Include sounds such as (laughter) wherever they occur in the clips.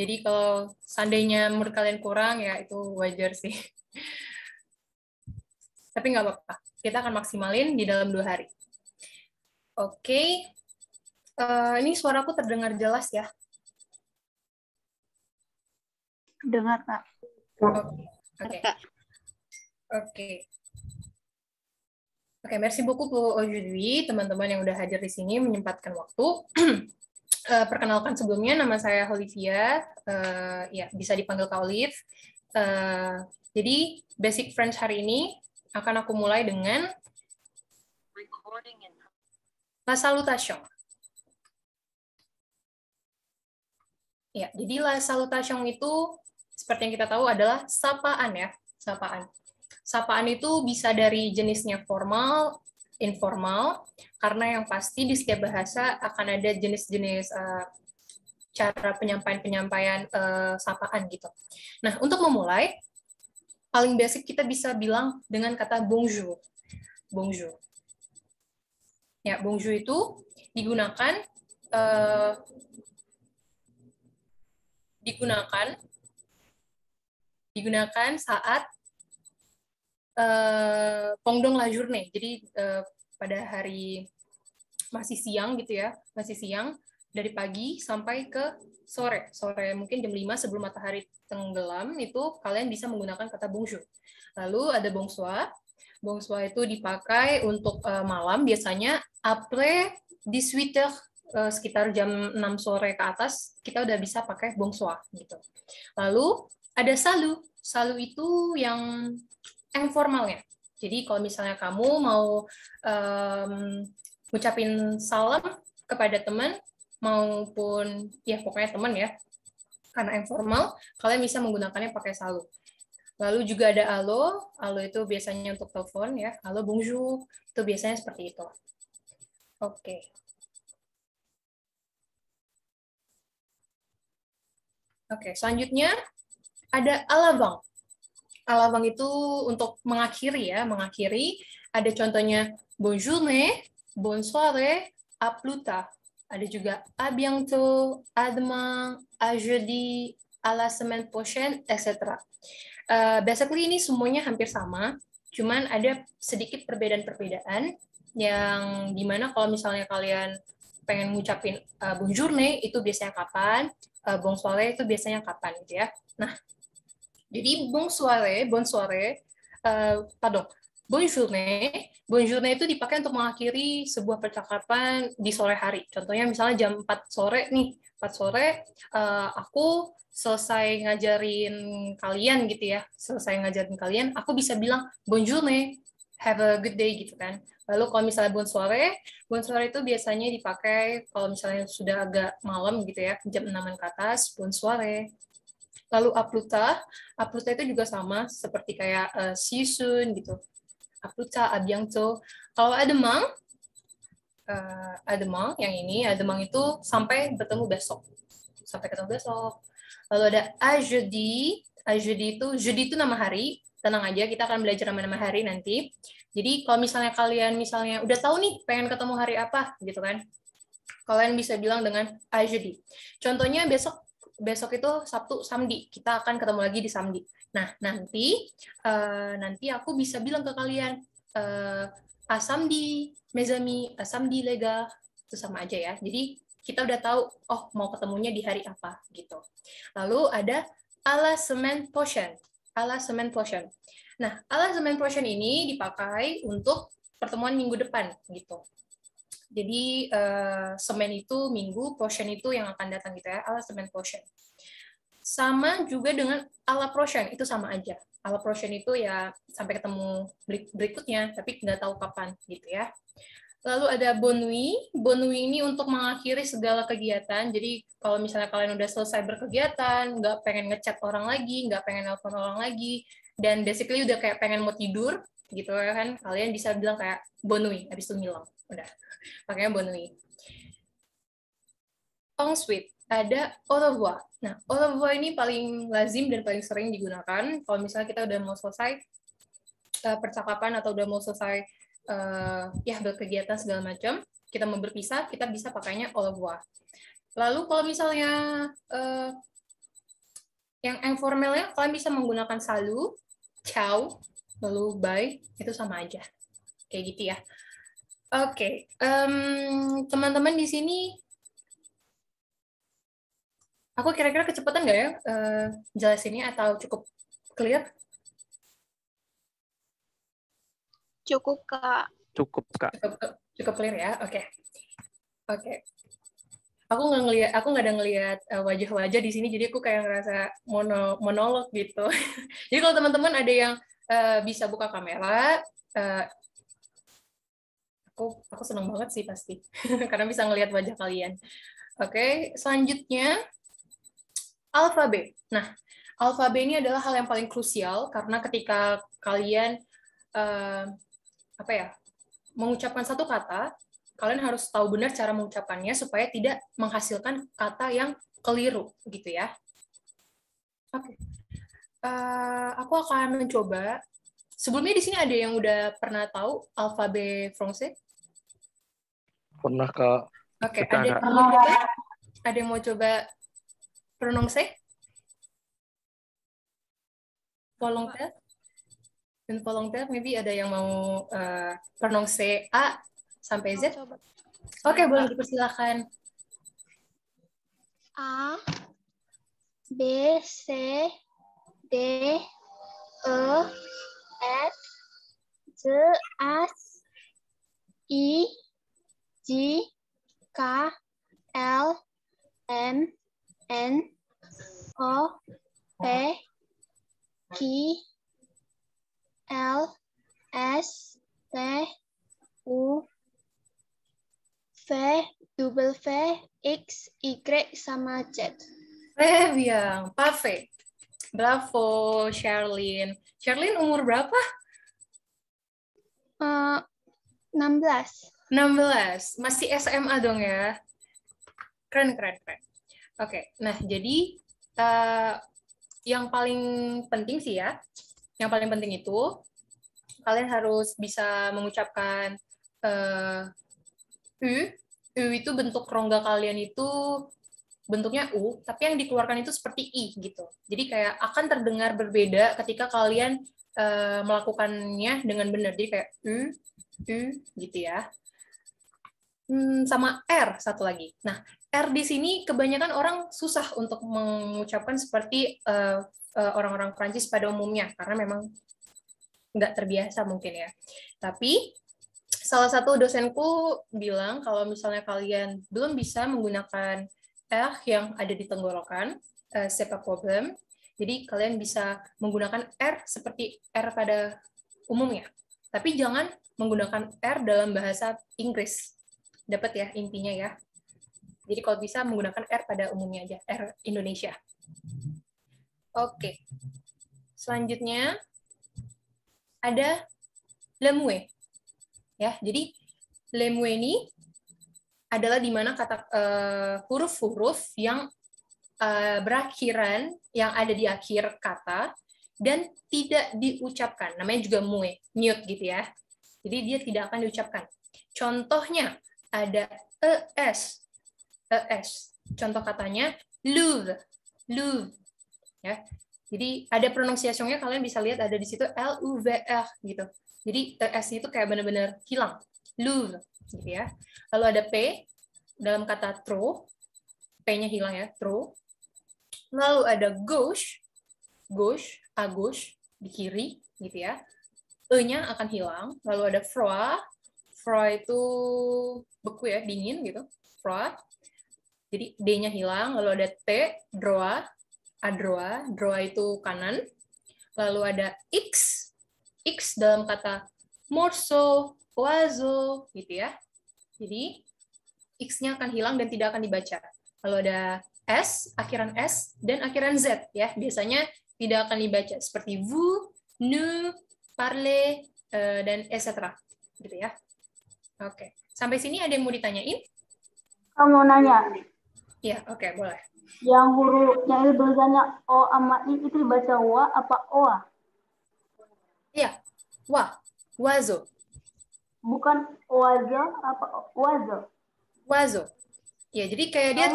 Jadi kalau seandainya menurut kalian kurang ya itu wajar sih. (laughs) Tapi nggak apa-apa, kita akan maksimalin di dalam dua hari. Oke, okay. uh, eh, ini suaraku terdengar jelas ya? Dengar, Kak. Oke. Oke. Oke, merci beaucoup Bu Ojudwi, teman-teman yang udah hadir di sini menyempatkan waktu. (clears throat) Eh, perkenalkan sebelumnya nama saya Olivia, uh, ya bisa dipanggil Kak Olive. Uh, jadi basic French hari ini akan aku mulai dengan la salutation. Ya, jadi la salutation itu seperti yang kita tahu adalah sapaan ya, sapaan. Sapaan itu bisa dari jenisnya formal informal karena yang pasti di setiap bahasa akan ada jenis-jenis uh, cara penyampaian-penyampaian uh, sapaan gitu. Nah, untuk memulai paling basic kita bisa bilang dengan kata bonjour. Bonjour. Ya, bonjour itu digunakan uh, digunakan digunakan saat uh, Pongdong La Journée. Jadi uh, pada hari masih siang gitu ya, masih siang dari pagi sampai ke sore. Sore mungkin jam 5 sebelum matahari tenggelam itu kalian bisa menggunakan kata bungsu. Lalu ada bongsua. Bongsua itu dipakai untuk uh, malam biasanya après di heures sekitar jam 6 sore ke atas kita udah bisa pakai bongsua gitu. Lalu ada salu. Salu itu yang yang formalnya. Jadi kalau misalnya kamu mau um, ngucapin salam kepada teman maupun ya pokoknya teman ya, karena informal, kalian bisa menggunakannya pakai salu. Lalu juga ada alo, alo itu biasanya untuk telepon ya, alo bonjour, itu biasanya seperti itu. Oke. Okay. Oke, okay, selanjutnya ada alabang. Alabang itu untuk mengakhiri ya, mengakhiri ada contohnya bonjourne, bonsoir, à plus Ada juga à bientôt, à demain, à jeudi, à la semaine prochaine, etc. Uh, eh, basically ini semuanya hampir sama, cuman ada sedikit perbedaan-perbedaan yang dimana kalau misalnya kalian pengen ngucapin uh, eh, bonjourne itu biasanya kapan, uh, eh, bonsoir itu biasanya kapan gitu ya. Nah, jadi bonsoir, bonsoir, uh, eh, pardon, bonjourne, bonjourne itu dipakai untuk mengakhiri sebuah percakapan di sore hari. Contohnya misalnya jam 4 sore nih, 4 sore uh, aku selesai ngajarin kalian gitu ya, selesai ngajarin kalian, aku bisa bilang bonjourne, have a good day gitu kan. Lalu kalau misalnya bonsoir, bonsoir itu biasanya dipakai kalau misalnya sudah agak malam gitu ya, jam 6 ke atas, bonsoir. Lalu Apluta, Apluta itu juga sama seperti kayak uh, eh, see you soon gitu. Apluta, Abiangto. Kalau Ademang, uh, Ademang yang ini, Ademang itu sampai bertemu besok. Sampai ketemu besok. Lalu ada Ajudi, Ajudi itu, Judi itu nama hari, tenang aja kita akan belajar nama-nama hari nanti. Jadi kalau misalnya kalian misalnya udah tahu nih pengen ketemu hari apa gitu kan. Kalian bisa bilang dengan ajudi. Contohnya besok besok itu Sabtu Samdi kita akan ketemu lagi di Samdi. Nah nanti uh, nanti aku bisa bilang ke kalian uh, eh, Asamdi ah, Mezami Asamdi ah, Lega itu sama aja ya. Jadi kita udah tahu oh mau ketemunya di hari apa gitu. Lalu ada ala semen potion ala semen potion. Nah ala semen potion ini dipakai untuk pertemuan minggu depan gitu. Jadi uh, eh, semen itu minggu, portion itu yang akan datang gitu ya, ala semen portion. Sama juga dengan ala portion, itu sama aja. Ala portion itu ya sampai ketemu berikutnya, tapi nggak tahu kapan gitu ya. Lalu ada bonui. Bonui ini untuk mengakhiri segala kegiatan. Jadi kalau misalnya kalian udah selesai berkegiatan, nggak pengen ngechat orang lagi, nggak pengen nelpon orang lagi, dan basically udah kayak pengen mau tidur gitu ya kan, kalian bisa bilang kayak bonui habis itu ngilang. Udah, pakainya Bonui. sweet ada au Nah, au ini paling lazim dan paling sering digunakan kalau misalnya kita udah mau selesai uh, percakapan atau udah mau selesai uh, ya berkegiatan segala macam, kita mau berpisah, kita bisa pakainya au Lalu kalau misalnya uh, yang informalnya kalian bisa menggunakan salu, ciao, lalu bye, itu sama aja. Kayak gitu ya. Oke, okay. um, teman-teman di sini, aku kira-kira kecepatan nggak ya uh, eh, ini atau cukup clear? Cukup kak. Cukup kak. Cukup, cukup clear ya, oke, okay. oke. Okay. Aku nggak ngelihat, aku nggak ada ngelihat eh, wajah-wajah di sini, jadi aku kayak ngerasa mono, monolog gitu. (laughs) jadi kalau teman-teman ada yang uh, bisa buka kamera, uh, aku aku senang banget sih pasti (laughs) karena bisa ngelihat wajah kalian. Oke, okay, selanjutnya alfabet. Nah, alfabet ini adalah hal yang paling krusial karena ketika kalian uh, apa ya mengucapkan satu kata, kalian harus tahu benar cara mengucapkannya supaya tidak menghasilkan kata yang keliru, gitu ya. Oke, okay. uh, eh, aku akan mencoba. Sebelumnya di sini ada yang udah pernah tahu alfabet Fransai? pernah ke Oke, okay, ada yang mau coba? Ada yang mau coba pronounce? Polong Dan polong mungkin maybe ada yang mau uh, A sampai Z? Oke, okay, boleh dipersilakan. A, B, C, D, E, F, G, H I, G K, L, M, N, O, P, Q, L, S, T, U, V, double V, X, Y, sama Z. Eh, perfect. Bravo, Sherlyn. Sherlyn umur berapa? Uh, eh, 16. 16. Masih SMA dong ya. Keren, keren, keren. Oke, nah jadi uh, yang paling penting sih ya, yang paling penting itu kalian harus bisa mengucapkan uh, U itu bentuk rongga kalian itu bentuknya U, tapi yang dikeluarkan itu seperti I gitu. Jadi kayak akan terdengar berbeda ketika kalian uh, melakukannya dengan benar. Jadi kayak U, U gitu ya hmm, sama R satu lagi. Nah, R di sini kebanyakan orang susah untuk mengucapkan seperti uh, uh, orang-orang Prancis pada umumnya karena memang nggak terbiasa mungkin ya. Tapi salah satu dosenku bilang kalau misalnya kalian belum bisa menggunakan R yang ada di tenggorokan, uh, eh, problem. Jadi kalian bisa menggunakan R seperti R pada umumnya. Tapi jangan menggunakan R dalam bahasa Inggris dapat ya intinya ya. Jadi kalau bisa menggunakan R pada umumnya aja, R Indonesia. Oke. Selanjutnya ada lemue. Ya, jadi lemue ini adalah di mana kata eh, huruf-huruf uh, yang uh, berakhiran yang ada di akhir kata dan tidak diucapkan. Namanya juga mue, mute gitu ya. Jadi dia tidak akan diucapkan. Contohnya ada es, es. Contoh katanya love love Ya. Jadi ada pronunciasinya kalian bisa lihat ada di situ L U V R gitu. Jadi es itu kayak benar-benar hilang. love gitu ya. Lalu ada P dalam kata throw P-nya hilang ya, throw Lalu ada gauche, gauche, agosh di kiri gitu ya. E-nya akan hilang, lalu ada froid, froid itu beku ya, dingin gitu. Froid. Jadi D-nya hilang, lalu ada T, droa, adroa, droa itu kanan. Lalu ada X, X dalam kata morso, oazo, gitu ya. Jadi X-nya akan hilang dan tidak akan dibaca. Lalu ada S, akhiran S, dan akhiran Z ya. Biasanya tidak akan dibaca seperti vu, nu, parle eh, dan etc. Gitu ya. Oke. Sampai sini ada yang mau ditanyain? Kamu mau nanya. Iya, oke, boleh. Yang huruf yang berbedanya O sama I itu dibaca wa apa oa? Iya, wa, wazo. Bukan wazo apa wazo? Wazo. Ya, jadi kayak dia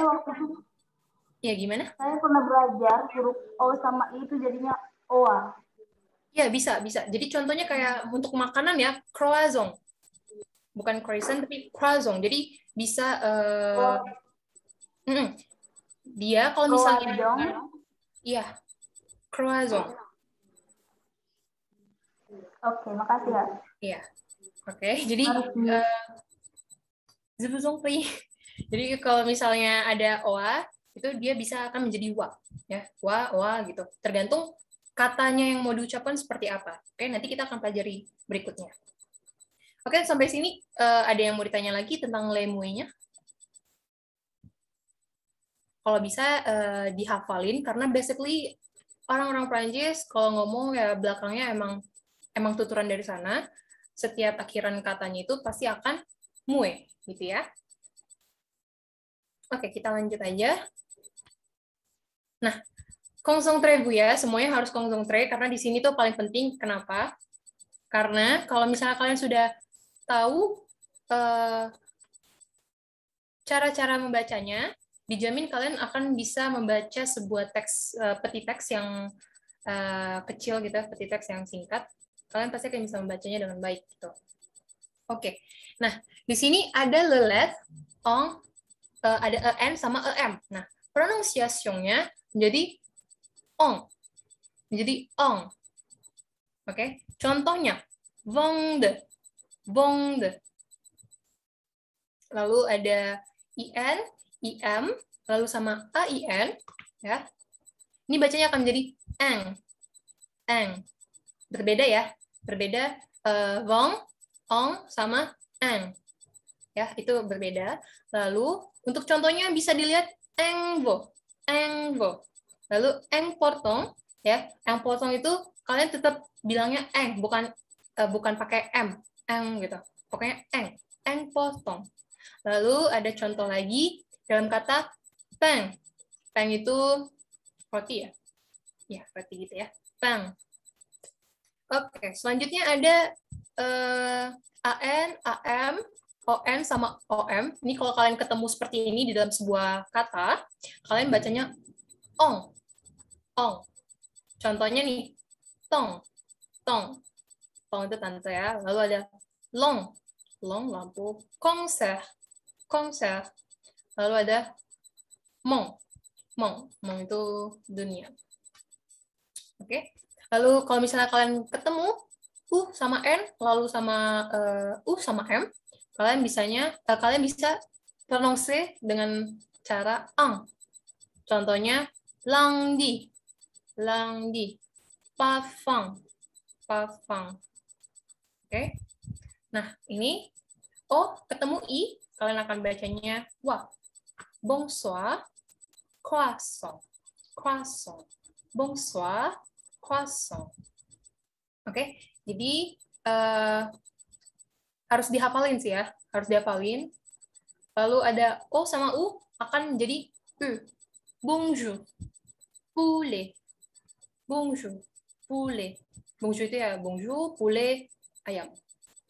Iya, gimana? Saya pernah belajar huruf O sama I itu jadinya oa. Ya, bisa, bisa. Jadi contohnya kayak untuk makanan ya, croissant bukan croissant tapi croissant. Jadi bisa uh, oh. mm, dia kalau misalnya croissant. Iya. Croissant. Oke, okay, makasih ya. Iya. Oke, okay, (laughs) jadi uh, (laughs) Jadi kalau misalnya ada oa itu dia bisa akan menjadi wa ya, wa wa gitu. Tergantung katanya yang mau diucapkan seperti apa. Oke, okay, nanti kita akan pelajari berikutnya. Oke, sampai sini uh, ada yang mau ditanya lagi tentang lemuenya? Kalau bisa uh, dihafalin karena basically orang-orang Prancis kalau ngomong ya belakangnya emang emang tuturan dari sana. Setiap akhiran katanya itu pasti akan mue gitu ya. Oke, kita lanjut aja. Nah, tre Bu ya, semuanya harus tre, karena di sini tuh paling penting. Kenapa? Karena kalau misalnya kalian sudah tahu eh, cara-cara membacanya, dijamin kalian akan bisa membaca sebuah teks eh, peti teks yang eh, kecil gitu, ya, peti teks yang singkat. Kalian pasti akan bisa membacanya dengan baik gitu. Oke. Nah, di sini ada lelet, ong, ada e en sama em. Nah, pronunciation menjadi ong. Menjadi ong. Oke. Contohnya, de bond. Lalu ada IN, IM, lalu sama AIN, ya. Ini bacanya akan menjadi eng, eng. Berbeda ya, berbeda uh, wong, ong, sama eng. Ya, itu berbeda. Lalu untuk contohnya bisa dilihat engvo, engvo. Lalu eng potong, ya, eng potong itu kalian tetap bilangnya eng, bukan uh, bukan pakai m, eng gitu. Pokoknya eng, eng potong. Lalu ada contoh lagi dalam kata peng. Peng itu roti ya? Ya, roti gitu ya. Peng. Oke, selanjutnya ada uh, eh, an, am, on sama om. Ini kalau kalian ketemu seperti ini di dalam sebuah kata, kalian bacanya ong, ong. Contohnya nih, tong, tong. Tong itu tante ya. Lalu ada long, long lampu, konser, konser. Lalu ada mong, mong, mong itu dunia. Oke. Okay? Lalu kalau misalnya kalian ketemu u sama n, lalu sama uh, u sama m, kalian bisanya uh, kalian bisa pronounce dengan cara ang. Contohnya lang di, lang di, pa fang, pa fang. Oke. Okay? Nah, ini O oh, ketemu I, kalian akan bacanya wa. Bonsoir, croissant, croissant. Bonsoir, croissant. Oke, okay? jadi uh, harus dihafalin sih ya, harus dihafalin. Lalu ada O sama U akan jadi U. bungju poulet. bungju poulet. bungju itu ya bungju poulet, ayam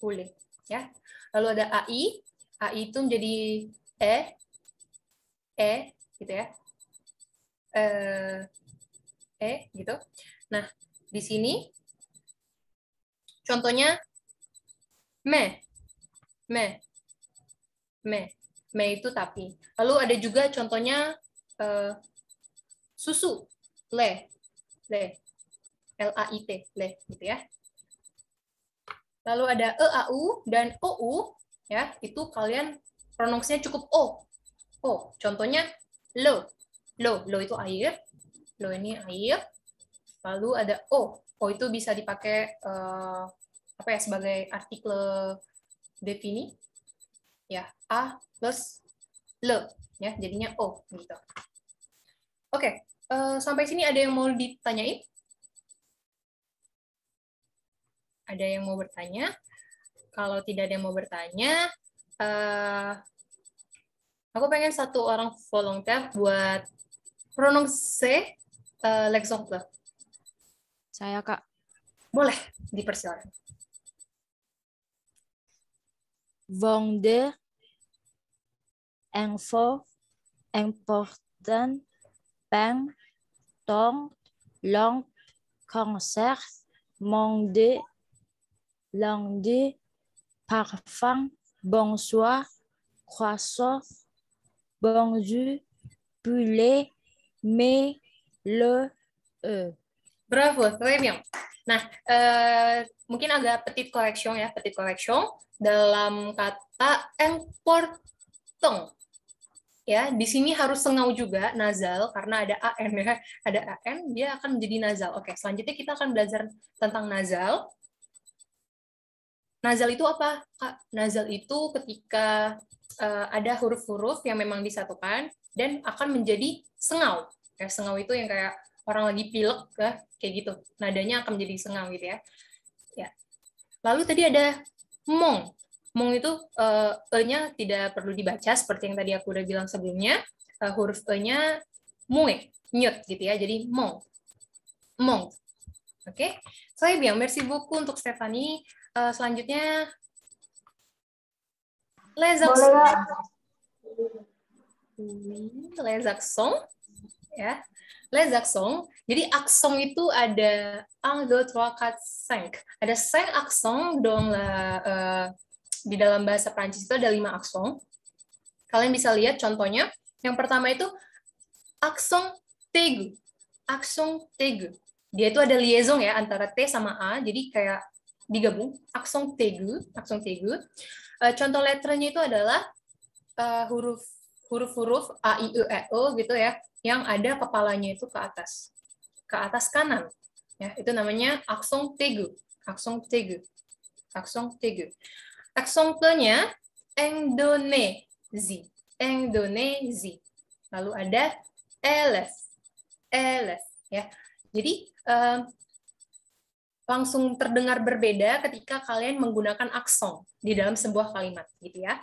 boleh ya. Lalu ada AI, AI itu menjadi e e gitu ya. e, e gitu. Nah, di sini contohnya me me me me itu tapi. Lalu ada juga contohnya e, susu le le l a i t le gitu ya. Lalu ada EAU dan OU, ya, itu kalian pronounsnya cukup O. O, contohnya lo. Lo, lo itu air. Lo ini air. Lalu ada O. O itu bisa dipakai uh, apa ya sebagai artikel defini. Ya, A plus lo Ya, jadinya O gitu. Oke, okay. Eh, sampai sini ada yang mau ditanyain? ada yang mau bertanya? Kalau tidak ada yang mau bertanya, uh, aku pengen satu orang volunteer buat prononse uh, eh, l'exemple. Saya, Kak. Boleh, dipersilakan. Vongde info important peng tong long konser Mongde lundi, Parfum, Bonsoir, Croissant, Bonjour, Poulet, Mais, Le, E. Bravo, très bien. Ya. Nah, euh, mungkin ada petit correction ya, petit correction dalam kata important. Ya, di sini harus sengau juga nazal karena ada an ya, ada an dia akan menjadi nazal. Oke, selanjutnya kita akan belajar tentang nazal. Nazal itu apa, Kak? Nazal itu ketika uh, ada huruf-huruf yang memang disatukan dan akan menjadi sengau. Ya, sengau itu yang kayak orang lagi pilek, ya, kayak gitu. Nadanya akan menjadi sengau gitu ya. ya. Lalu tadi ada mong. Mong itu uh, E-nya tidak perlu dibaca seperti yang tadi aku udah bilang sebelumnya. Uh, huruf E-nya mue, nyut gitu ya. Jadi mong. Mong. Oke. Okay? So, bilang merci beaucoup untuk Stephanie uh, selanjutnya lezak hmm, song Ya. lezak song Jadi aksong itu ada do trokat seng. Ada seng aksong dong lah eh, uh, di dalam bahasa Prancis itu ada lima aksong. Kalian bisa lihat contohnya. Yang pertama itu aksong tegu. Aksong tegu. Dia itu ada liaison ya antara T sama A. Jadi kayak digabung aksong tegu aksong tegu uh, contoh letternya itu adalah uh, huruf huruf-huruf a i u e, e o gitu ya yang ada kepalanya itu ke atas ke atas kanan ya itu namanya aksong tegu aksong tegu aksong tegu aksong te-nya Indonesia Indonesia lalu ada elef elef ya jadi uh, langsung terdengar berbeda ketika kalian menggunakan aksong di dalam sebuah kalimat gitu ya.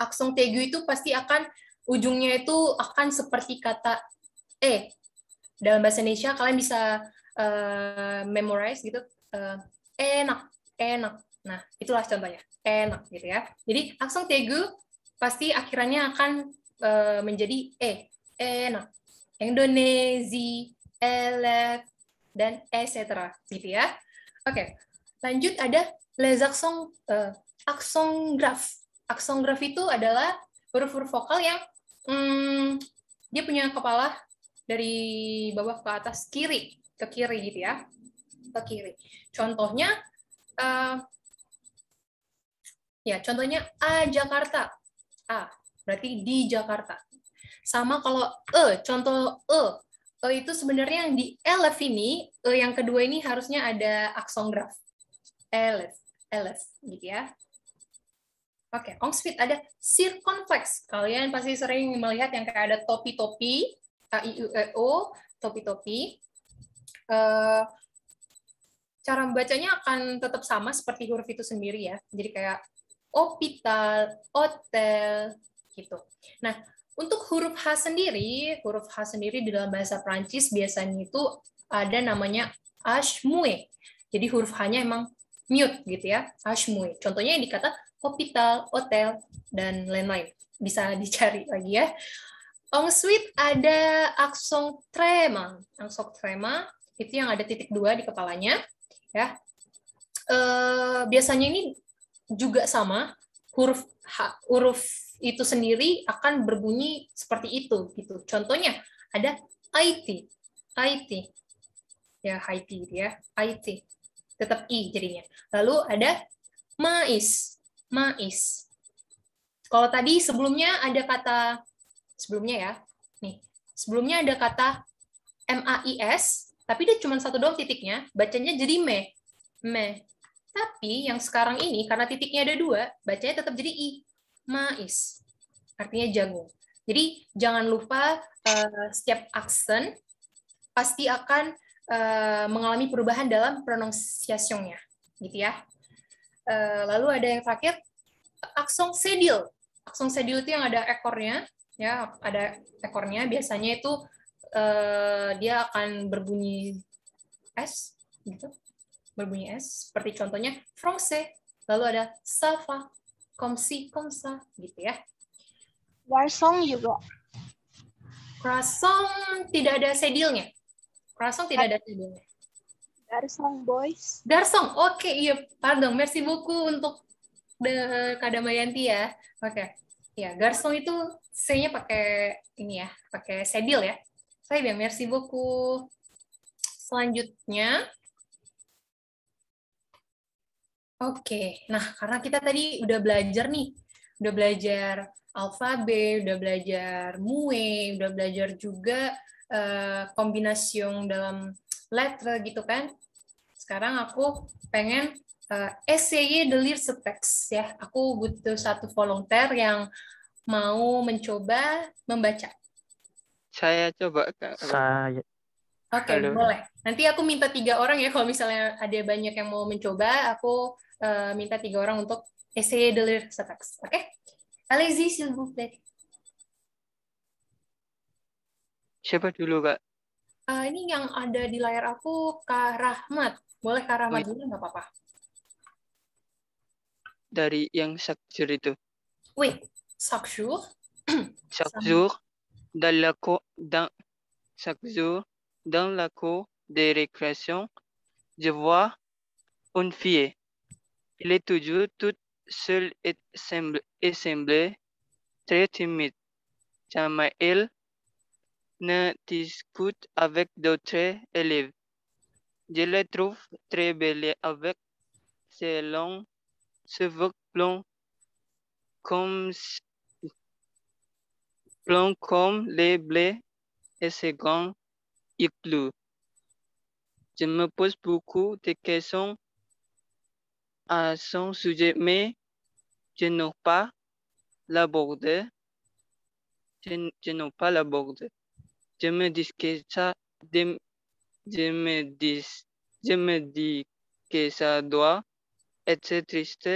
Aksong tegu itu pasti akan ujungnya itu akan seperti kata e. Dalam bahasa Indonesia kalian bisa uh, memorize gitu uh, enak, enak. Nah, itulah contohnya. Enak gitu ya. Jadi aksong tegu pasti akhirannya akan uh, menjadi e. Enak. Indonesia, elek, dan etc. gitu ya. Oke, lanjut ada les accent, uh, accent graph. Accent graph itu adalah huruf-huruf vokal yang hmm, dia punya kepala dari bawah ke atas kiri ke kiri gitu ya ke kiri. Contohnya uh, ya contohnya a Jakarta a berarti di Jakarta. Sama kalau e contoh e Eh, itu sebenarnya yang di elef ini eh, yang kedua ini harusnya ada akson graf elef elef gitu ya Oke, okay, ongspit ada circonflex. Kalian pasti sering melihat yang kayak ada topi-topi, A, I, U, E, O, topi-topi. Uh, cara membacanya akan tetap sama seperti huruf itu sendiri ya. Jadi kayak opital, hotel, gitu. Nah, untuk huruf H sendiri, huruf H sendiri di dalam bahasa Prancis biasanya itu ada namanya mue. Jadi huruf H-nya emang mute gitu ya, mue. Contohnya yang dikata hospital, hotel, dan lain-lain. Bisa (laughs) dicari lagi ya. Ong suite ada aksong trema. Aksong trema itu yang ada titik dua di kepalanya. ya. Eh, biasanya ini juga sama huruf h huruf itu sendiri akan berbunyi seperti itu gitu. Contohnya ada IT, IT. Ya, IT gitu ya. IT. Tetap i jadinya. Lalu ada mais, mais. Kalau tadi sebelumnya ada kata sebelumnya ya. Nih, sebelumnya ada kata MAIS, tapi dia cuma satu doang titiknya, bacanya jadi me. Me. Tapi yang sekarang ini, karena titiknya ada dua, bacanya tetap jadi I. Mais. Artinya jagung. Jadi jangan lupa uh, setiap aksen pasti akan uh, mengalami perubahan dalam pronunciationnya. gitu ya. Uh, lalu ada yang terakhir aksong sedil. Aksong sedil itu yang ada ekornya, ya, ada ekornya. Biasanya itu uh, dia akan berbunyi s, gitu berbunyi S. Seperti contohnya France, lalu ada Safa, Komsi, Komsa, gitu ya. Croissant juga. Croissant tidak ada sedilnya. Croissant tidak ada sedilnya. Darsong boys. Darsong, oke okay, iya pardon, merci buku untuk de Kadamayanti ya. Oke. Okay. Ya, Garsong itu C-nya pakai ini ya, pakai sedil ya. Saya bilang merci buku Selanjutnya, Oke, nah karena kita tadi udah belajar nih, udah belajar alfabet, udah belajar mue, udah belajar juga uh, eh, kombinasi dalam letter gitu kan. Sekarang aku pengen uh, essayer delir text ya. Aku butuh satu volunteer yang mau mencoba membaca. Saya coba kak. Saya. Oke, okay, boleh. Nanti aku minta tiga orang ya kalau misalnya ada banyak yang mau mencoba, aku Eh, minta tiga orang untuk essay deliver leur syntaxe. Oke? Okay? Allez-y, Siapa dulu, Kak? Uh, ini yang ada di layar aku, Kak Rahmat. Boleh Kak Rahmat oh, iya. dulu, nggak apa-apa. Dari yang sakjur itu? Wait, sakjur? sakjur, dans la dan dans, sakjur, dans la cour des récréations, je vois une fille. Il est toujours tout seul et semble, très timide. Jamais il ne discute avec d'autres élèves. Je le trouve très belle avec ses longs cheveux blonds comme, comme les blés et ses grands bleus. Je me pose beaucoup de questions à son sujet, mais je n'ai pas l'abordé. Je, n'ai pas l'abordé. Je me dis que ça, je, me dis, je me dis que ça doit être triste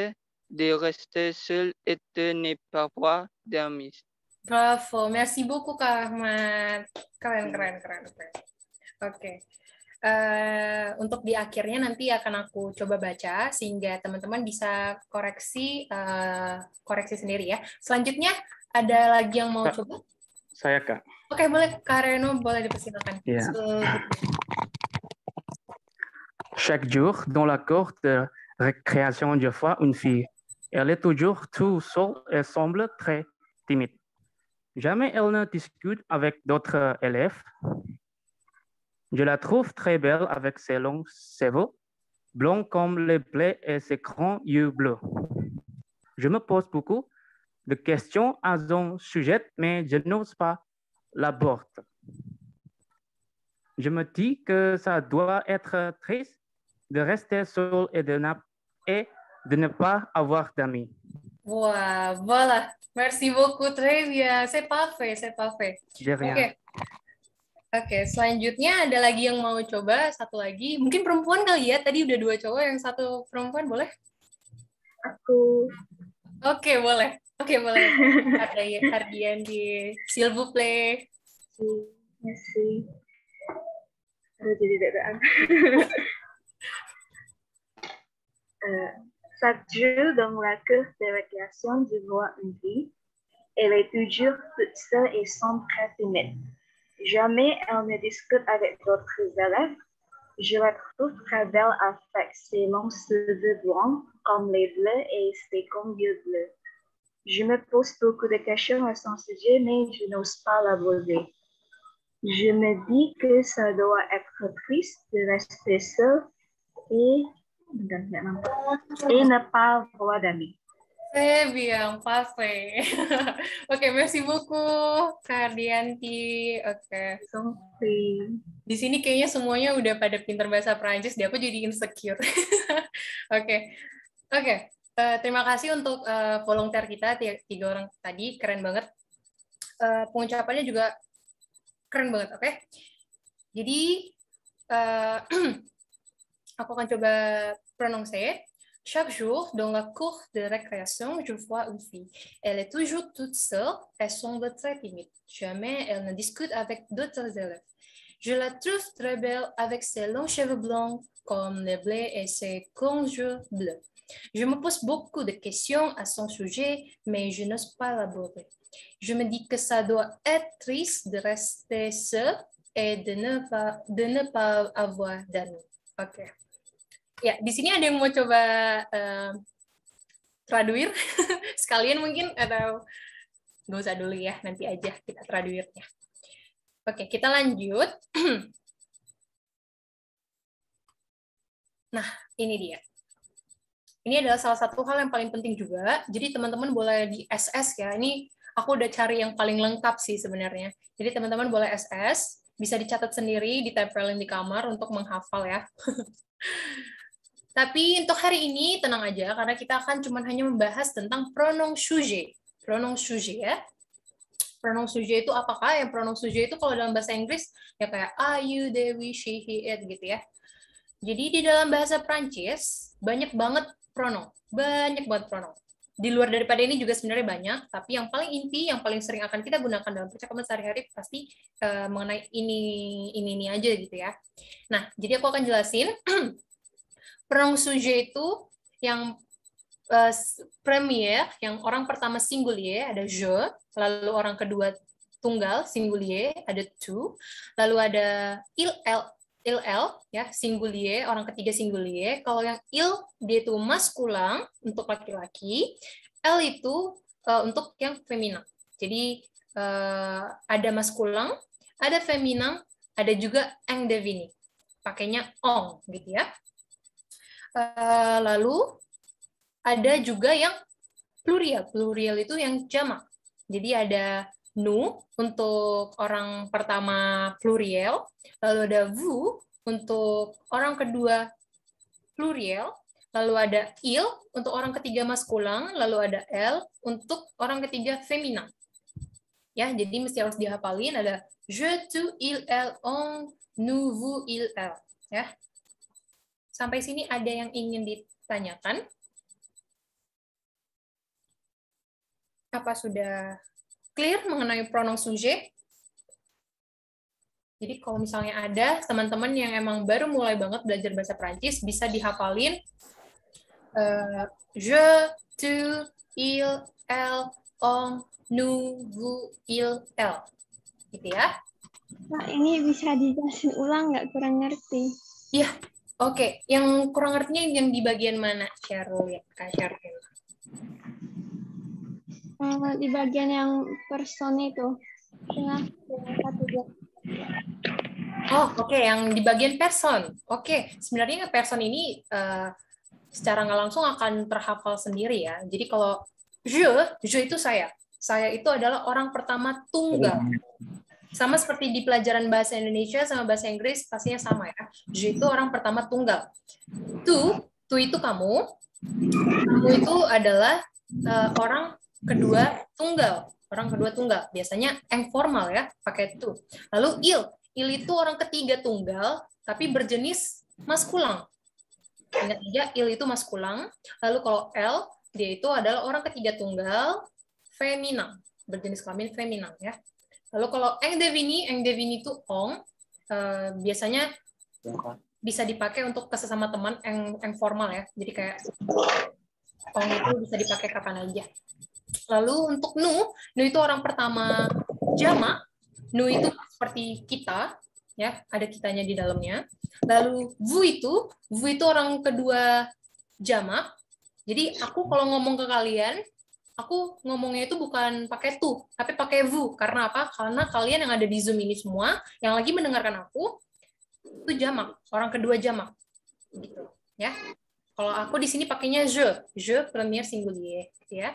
de rester seul et de ne pas voir d'amis. Bravo, merci beaucoup Karma. ok Keren, keren, Eh, untuk di akhirnya nanti akan aku coba baca sehingga teman-teman bisa koreksi uh, koreksi sendiri ya. Selanjutnya ada lagi yang mau Kak, coba? Saya Kak. Oke, boleh Kak Reno boleh dipersilakan. Yeah. So, Chaque jour dans la cour de récréation je vois une fille. Elle est toujours tout seule et semble très timide. Jamais elle ne discute avec d'autres élèves. Je la trouve très belle avec ses longs cerveaux, blancs comme les blés et ses grands yeux bleus. Je me pose beaucoup de questions à son sujet, mais je n'ose pas l'aborder. Je me dis que ça doit être triste de rester seul et de, ne pas avoir d'amis. voilà, merci beaucoup, très bien, c'est parfait, c'est parfait. De rien. Oke, selanjutnya ada lagi yang mau coba satu lagi. Mungkin perempuan kali ya. Tadi udah dua cowok, yang satu perempuan boleh? Aku. Oke, boleh. Oke, boleh. Hardian, ya, Hardian di Silvu Play. Masih. Iya Aduh, jadi dadaan. uh, (laughs) eh, Sadju dans la cour de récréation du roi elle est toujours toute seule et sans prêt Jamais elle ne discute avec d'autres élèves. Je la trouve très belle avec ses longs cheveux blancs comme les bleus et ses grands bleus. Je me pose beaucoup de questions à son sujet, mais je n'ose pas l'aborder. Je me dis que ça doit être triste de rester seul et, et ne pas avoir d'amis. Saya bilang passé. (laughs) Oke, okay, merci buku, Kardianti. Oke. Okay. Di sini kayaknya semuanya udah pada pinter bahasa Prancis, dia aku jadi insecure. (laughs) Oke. Oke. Okay. Uh, eh, terima kasih untuk uh, volunteer kita tiga, orang tadi, keren banget. Uh, pengucapannya juga keren banget, oke? Okay? Jadi uh, (clears throat) aku akan coba pronounce Chaque jour, dans la cour de récréation, je vois une fille. Elle est toujours toute seule, elle semble très timide. Jamais elle ne discute avec d'autres élèves. Je la trouve très belle avec ses longs cheveux blancs comme le blé et ses grands bleus. Je me pose beaucoup de questions à son sujet, mais je n'ose pas l'aborder. Je me dis que ça doit être triste de rester seule et de ne pas, de ne pas avoir d'amis. OK. Ya, di sini ada yang mau coba uh, traduir (laughs) sekalian mungkin atau nggak usah dulu ya, nanti aja kita traduirnya. Oke, kita lanjut. (clears throat) nah, ini dia. Ini adalah salah satu hal yang paling penting juga. Jadi teman-teman boleh di SS ya. Ini aku udah cari yang paling lengkap sih sebenarnya. Jadi teman-teman boleh SS, bisa dicatat sendiri di tempelin di kamar untuk menghafal ya. (laughs) Tapi untuk hari ini tenang aja karena kita akan cuma hanya membahas tentang pronoun suje Pronoun suje ya. Pronoun suje itu apakah? Yang pronoun suje itu kalau dalam bahasa Inggris ya kayak I, you, they, we, she, he, it gitu ya. Jadi di dalam bahasa Prancis banyak banget pronoun, banyak banget pronoun. Di luar daripada ini juga sebenarnya banyak, tapi yang paling inti, yang paling sering akan kita gunakan dalam percakapan sehari-hari pasti uh, mengenai ini ini ini aja gitu ya. Nah, jadi aku akan jelasin (clears throat) Renong suje itu yang uh, premier, yang orang pertama singulier ada je, lalu orang kedua tunggal singulier ada tu, lalu ada il el il el ya singulier, orang ketiga singulier. Kalau yang il dia itu maskulang untuk laki-laki, l itu uh, untuk yang feminang. Jadi uh, ada maskulang, ada feminang, ada juga eng devini. Pakainya ong gitu ya. Eh, lalu ada juga yang plural, plural itu yang jamak. Jadi ada nu untuk orang pertama plural, lalu ada vu untuk orang kedua plural, lalu ada il untuk orang ketiga maskulang, lalu ada l untuk orang ketiga feminin. Ya, jadi mesti harus dihafalin ada je, tu, il, elle, on, nous, vous, il, elle. Ya, Sampai sini ada yang ingin ditanyakan? Apa sudah clear mengenai pronoun sujet? Jadi kalau misalnya ada teman-teman yang emang baru mulai banget belajar bahasa Prancis bisa dihafalin uh, je, tu, il, elle, on, nous, vous, il, elle. Gitu ya. nah, ini bisa dijelasin ulang nggak? Kurang ngerti. Iya, Oke, yang kurang ngertinya yang di bagian mana, Cheryl? ya, Kak Syarul? Eh, di bagian yang person itu. Tengah, Oh, oke, okay. yang di bagian person. Oke, okay. sebenarnya person ini uh, secara nggak langsung akan terhafal sendiri ya. Jadi kalau je, je itu saya. Saya itu adalah orang pertama tunggal. Sama seperti di pelajaran bahasa Indonesia sama bahasa Inggris, pastinya sama ya. Je itu orang pertama tunggal. Tu, tu itu kamu. Kamu itu adalah uh, orang kedua tunggal. Orang kedua tunggal. Biasanya yang formal ya, pakai tu. Lalu il. Il itu orang ketiga tunggal, tapi berjenis maskulang. Ingat aja, il itu maskulang. Lalu kalau L, dia itu adalah orang ketiga tunggal, feminang. berjenis kelamin feminang ya. Lalu kalau eng devini, eng devini itu ong, uh, biasanya bisa dipakai untuk kesesama teman eng, eng formal ya. Jadi kayak ong itu bisa dipakai kapan aja. Lalu untuk nu, nu itu orang pertama jama, nu itu seperti kita, ya ada kitanya di dalamnya. Lalu vu itu, vu itu orang kedua jama. Jadi aku kalau ngomong ke kalian, aku ngomongnya itu bukan pakai tuh tapi pakai vu. Karena apa? Karena kalian yang ada di Zoom ini semua, yang lagi mendengarkan aku, itu jamak, orang kedua jamak. Gitu, ya. Kalau aku di sini pakainya je, je premier singulier, gitu ya.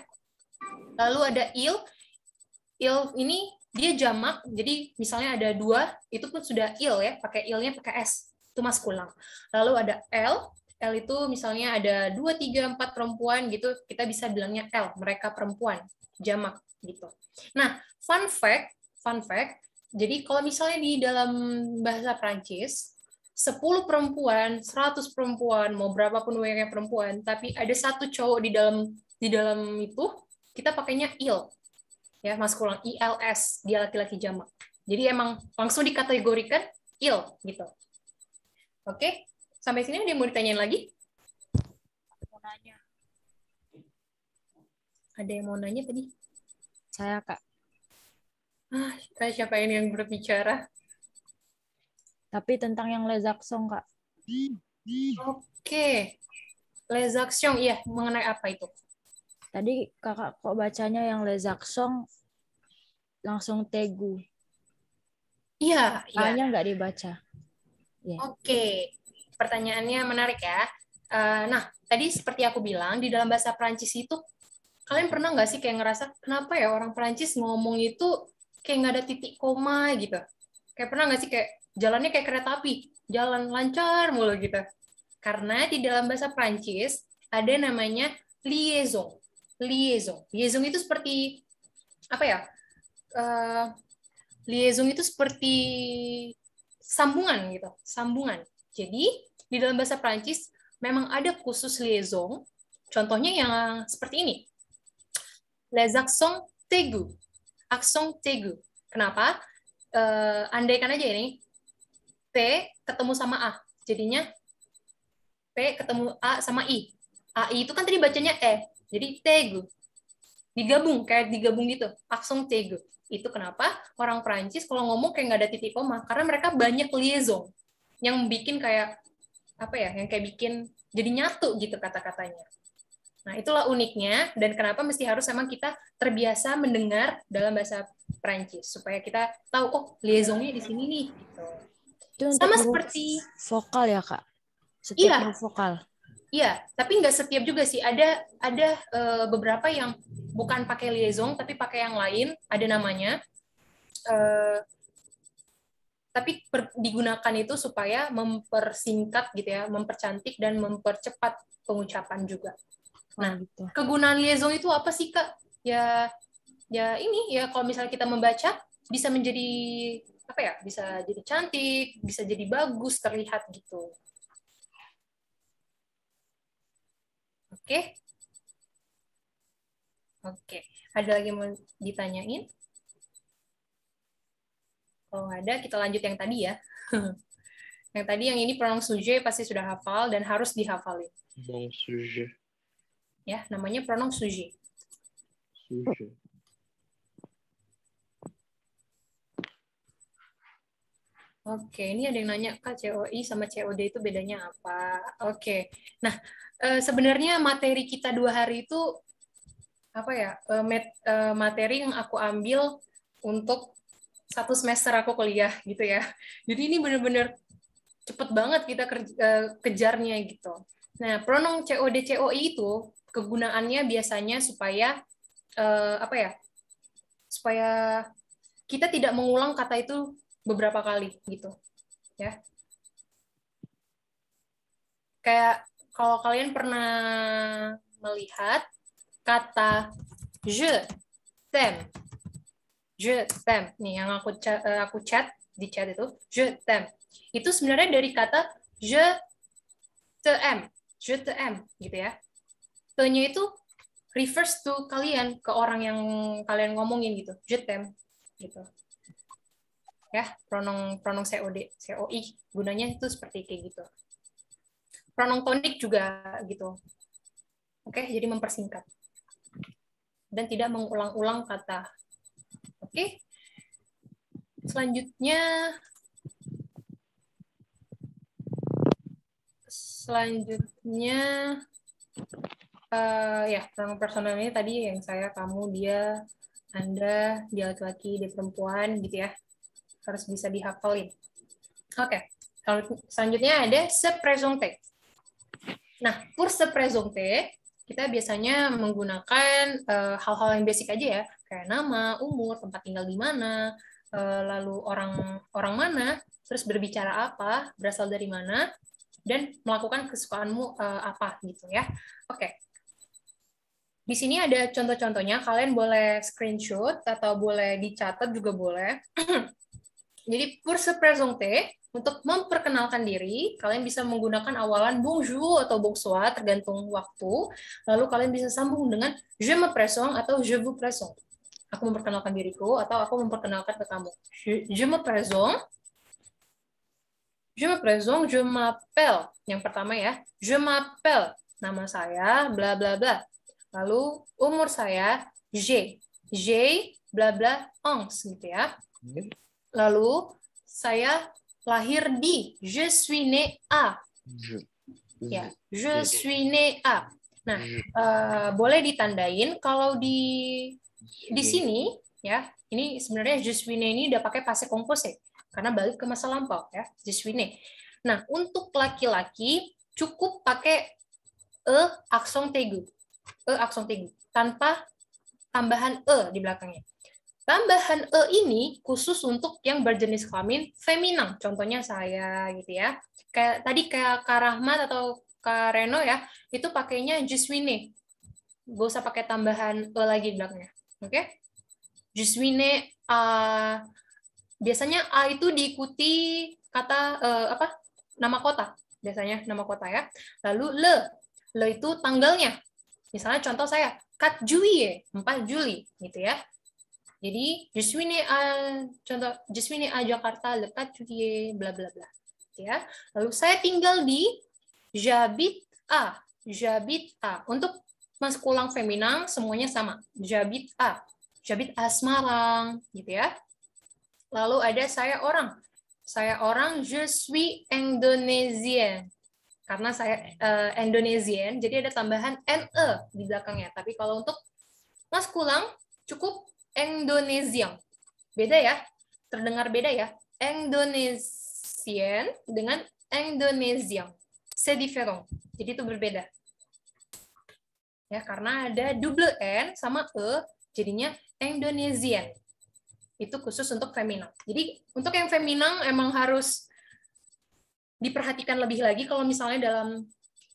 Lalu ada il, il ini dia jamak, jadi misalnya ada dua, itu pun sudah il ya, pakai ilnya pakai s, itu maskulang. Lalu ada l, L itu misalnya ada 2, 3, 4 perempuan gitu, kita bisa bilangnya L, mereka perempuan, jamak gitu. Nah, fun fact, fun fact, jadi kalau misalnya di dalam bahasa Prancis, 10 perempuan, 100 perempuan, mau berapapun banyaknya perempuan, tapi ada satu cowok di dalam di dalam itu, kita pakainya il. Ya, maskulin ILS, dia laki-laki jamak. Jadi emang langsung dikategorikan il gitu. Oke. Sampai sini ada yang mau ditanyain lagi? Ada yang mau nanya tadi? Saya, Kak. Ah, siapa ini yang berbicara? Tapi tentang yang lezak song Kak. Oke. lezak song iya. Mengenai apa itu? Tadi kakak kok bacanya yang lezak song langsung Tegu. Iya. Hanya iya. nggak dibaca. Yeah. Oke, pertanyaannya menarik ya. Uh, nah, tadi seperti aku bilang, di dalam bahasa Perancis itu, kalian pernah nggak sih kayak ngerasa, kenapa ya orang Perancis ngomong itu kayak nggak ada titik koma gitu? Kayak pernah nggak sih kayak jalannya kayak kereta api, jalan lancar mulu gitu? Karena di dalam bahasa Perancis ada namanya liaison. Liaison. Liaison itu seperti, apa ya, uh, liaison itu seperti sambungan gitu, sambungan. Jadi di dalam bahasa Prancis memang ada khusus liaison. Contohnya yang seperti ini. Les accents tegu. Accent tegu. Kenapa? Uh, andaikan aja ini T ketemu sama A. Jadinya P ketemu A sama I. a i itu kan tadi bacanya E. Jadi tegu. Digabung, kayak digabung gitu. Accent tegu. Itu kenapa orang Prancis kalau ngomong kayak nggak ada titik koma. Karena mereka banyak liaison. Yang bikin kayak apa ya yang kayak bikin jadi nyatu gitu kata-katanya. Nah, itulah uniknya dan kenapa mesti harus memang kita terbiasa mendengar dalam bahasa Perancis supaya kita tahu oh liaisonnya di sini nih gitu. Itu Sama seperti vokal ya, Kak. Setiap iya. vokal. Iya, tapi nggak setiap juga sih. Ada ada e, beberapa yang bukan pakai liaison tapi pakai yang lain, ada namanya. Eh, tapi per, digunakan itu supaya mempersingkat gitu ya, mempercantik dan mempercepat pengucapan juga. Nah, gitu. kegunaan liaison itu apa sih Kak? Ya ya ini ya kalau misalnya kita membaca bisa menjadi apa ya? Bisa jadi cantik, bisa jadi bagus terlihat gitu. Oke. Oke, ada lagi yang mau ditanyain? Kalau nggak ada, kita lanjut yang tadi ya. (laughs) yang tadi yang ini pronoun suje pasti sudah hafal dan harus dihafalin. Pronoun suje. Ya, namanya pronoun suje. Suje. Oke, ini ada yang nanya, Kak, COI sama COD itu bedanya apa? Oke, nah eh, sebenarnya materi kita dua hari itu, apa ya, eh, eh, materi yang aku ambil untuk satu semester aku kuliah gitu ya. Jadi ini bener-bener cepet banget kita eh, kejarnya gitu. Nah, pronom COD COI itu kegunaannya biasanya supaya uh, apa ya? Supaya kita tidak mengulang kata itu beberapa kali gitu. Ya. Kayak kalau kalian pernah melihat kata je tem, je tem nih yang aku chat, eh, aku chat di chat itu je tem itu sebenarnya dari kata je tem je tem gitu ya te itu refers to kalian ke orang yang kalian ngomongin gitu je tem gitu ya pronong pronong COD COI gunanya itu seperti kayak gitu Pronong tonik juga gitu oke jadi mempersingkat dan tidak mengulang-ulang kata Oke. Okay? Selanjutnya selanjutnya uh, ya nama personal ini tadi yang saya kamu dia anda dia laki-laki dia perempuan gitu ya harus bisa dihafalin oke okay. selanjutnya ada sepresumte nah pour sepresumte kita biasanya menggunakan eh, hal-hal uh, hal -hal yang basic aja ya kayak nama, umur, tempat tinggal di mana, eh, lalu orang orang mana, terus berbicara apa, berasal dari mana, dan melakukan kesukaanmu eh, apa gitu ya. Oke. Di sini ada contoh-contohnya, kalian boleh screenshot atau boleh dicatat juga boleh. (clears throat) Jadi pour se présenter untuk memperkenalkan diri, kalian bisa menggunakan awalan bonjour atau bonsoir tergantung waktu. Lalu kalian bisa sambung dengan je me présente atau je vous présente. Aku memperkenalkan diriku atau aku memperkenalkan ke kamu. Je, me présente. Je me présente, je m'appelle. Yang pertama ya, je m'appelle. Nama saya, bla bla bla. Lalu umur saya, J. J, bla bla, ans gitu ya. Lalu saya lahir di, je suis né à. Ya, je suis né à. Nah, uh, boleh ditandain kalau di di iya. sini ya ini sebenarnya Juswine ini udah pakai passé komposit ya, karena balik ke masa lampau ya Juswine. Nah untuk laki-laki cukup pakai e aksong tegu e aksong tegu tanpa tambahan e di belakangnya. Tambahan e ini khusus untuk yang berjenis kelamin feminang. contohnya saya gitu ya. Kayak tadi kayak Kak Rahmat atau Kak Reno ya, itu pakainya Juswine. Gak usah pakai tambahan e lagi di belakangnya Oke. Okay? Je suis biasanya A itu diikuti kata uh, apa? nama kota. Biasanya nama kota ya. Lalu le. Le itu tanggalnya. Misalnya contoh saya 4 Juli, 4 Juli gitu ya. Jadi je suis contoh je suis Jakarta le 4 Juli bla bla bla. Gitu ya. Lalu saya tinggal di Jabit A. Jabit A. Untuk maskulang feminang semuanya sama. Jabit A, Jabit Asmarang, gitu ya. Lalu ada saya orang. Saya orang je suis Indonesian. Karena saya uh, eh, Indonesian, jadi ada tambahan NE di belakangnya. Tapi kalau untuk Mas Kulang cukup Indonesian. Beda ya? Terdengar beda ya? Indonesian dengan Indonesian. C'est différent. Jadi itu berbeda ya karena ada double n sama e jadinya Indonesian itu khusus untuk feminang. Jadi untuk yang feminang emang harus diperhatikan lebih lagi kalau misalnya dalam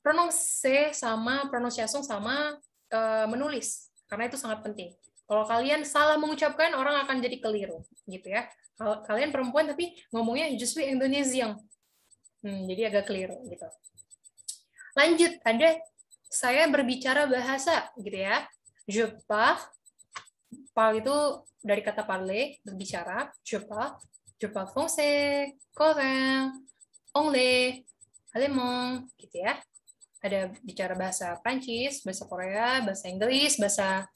pronose sama pronunciation sama e, menulis karena itu sangat penting. Kalau kalian salah mengucapkan orang akan jadi keliru gitu ya. Kalau kalian perempuan tapi ngomongnya justru Indonesian. Hmm, jadi agak keliru gitu. Lanjut ada saya berbicara bahasa gitu ya. Je parle. Parle itu dari kata parler, berbicara. Je parle. Je parle français, coréen, anglais, allemand gitu ya. Ada bicara bahasa Prancis, bahasa Korea, bahasa Inggris, bahasa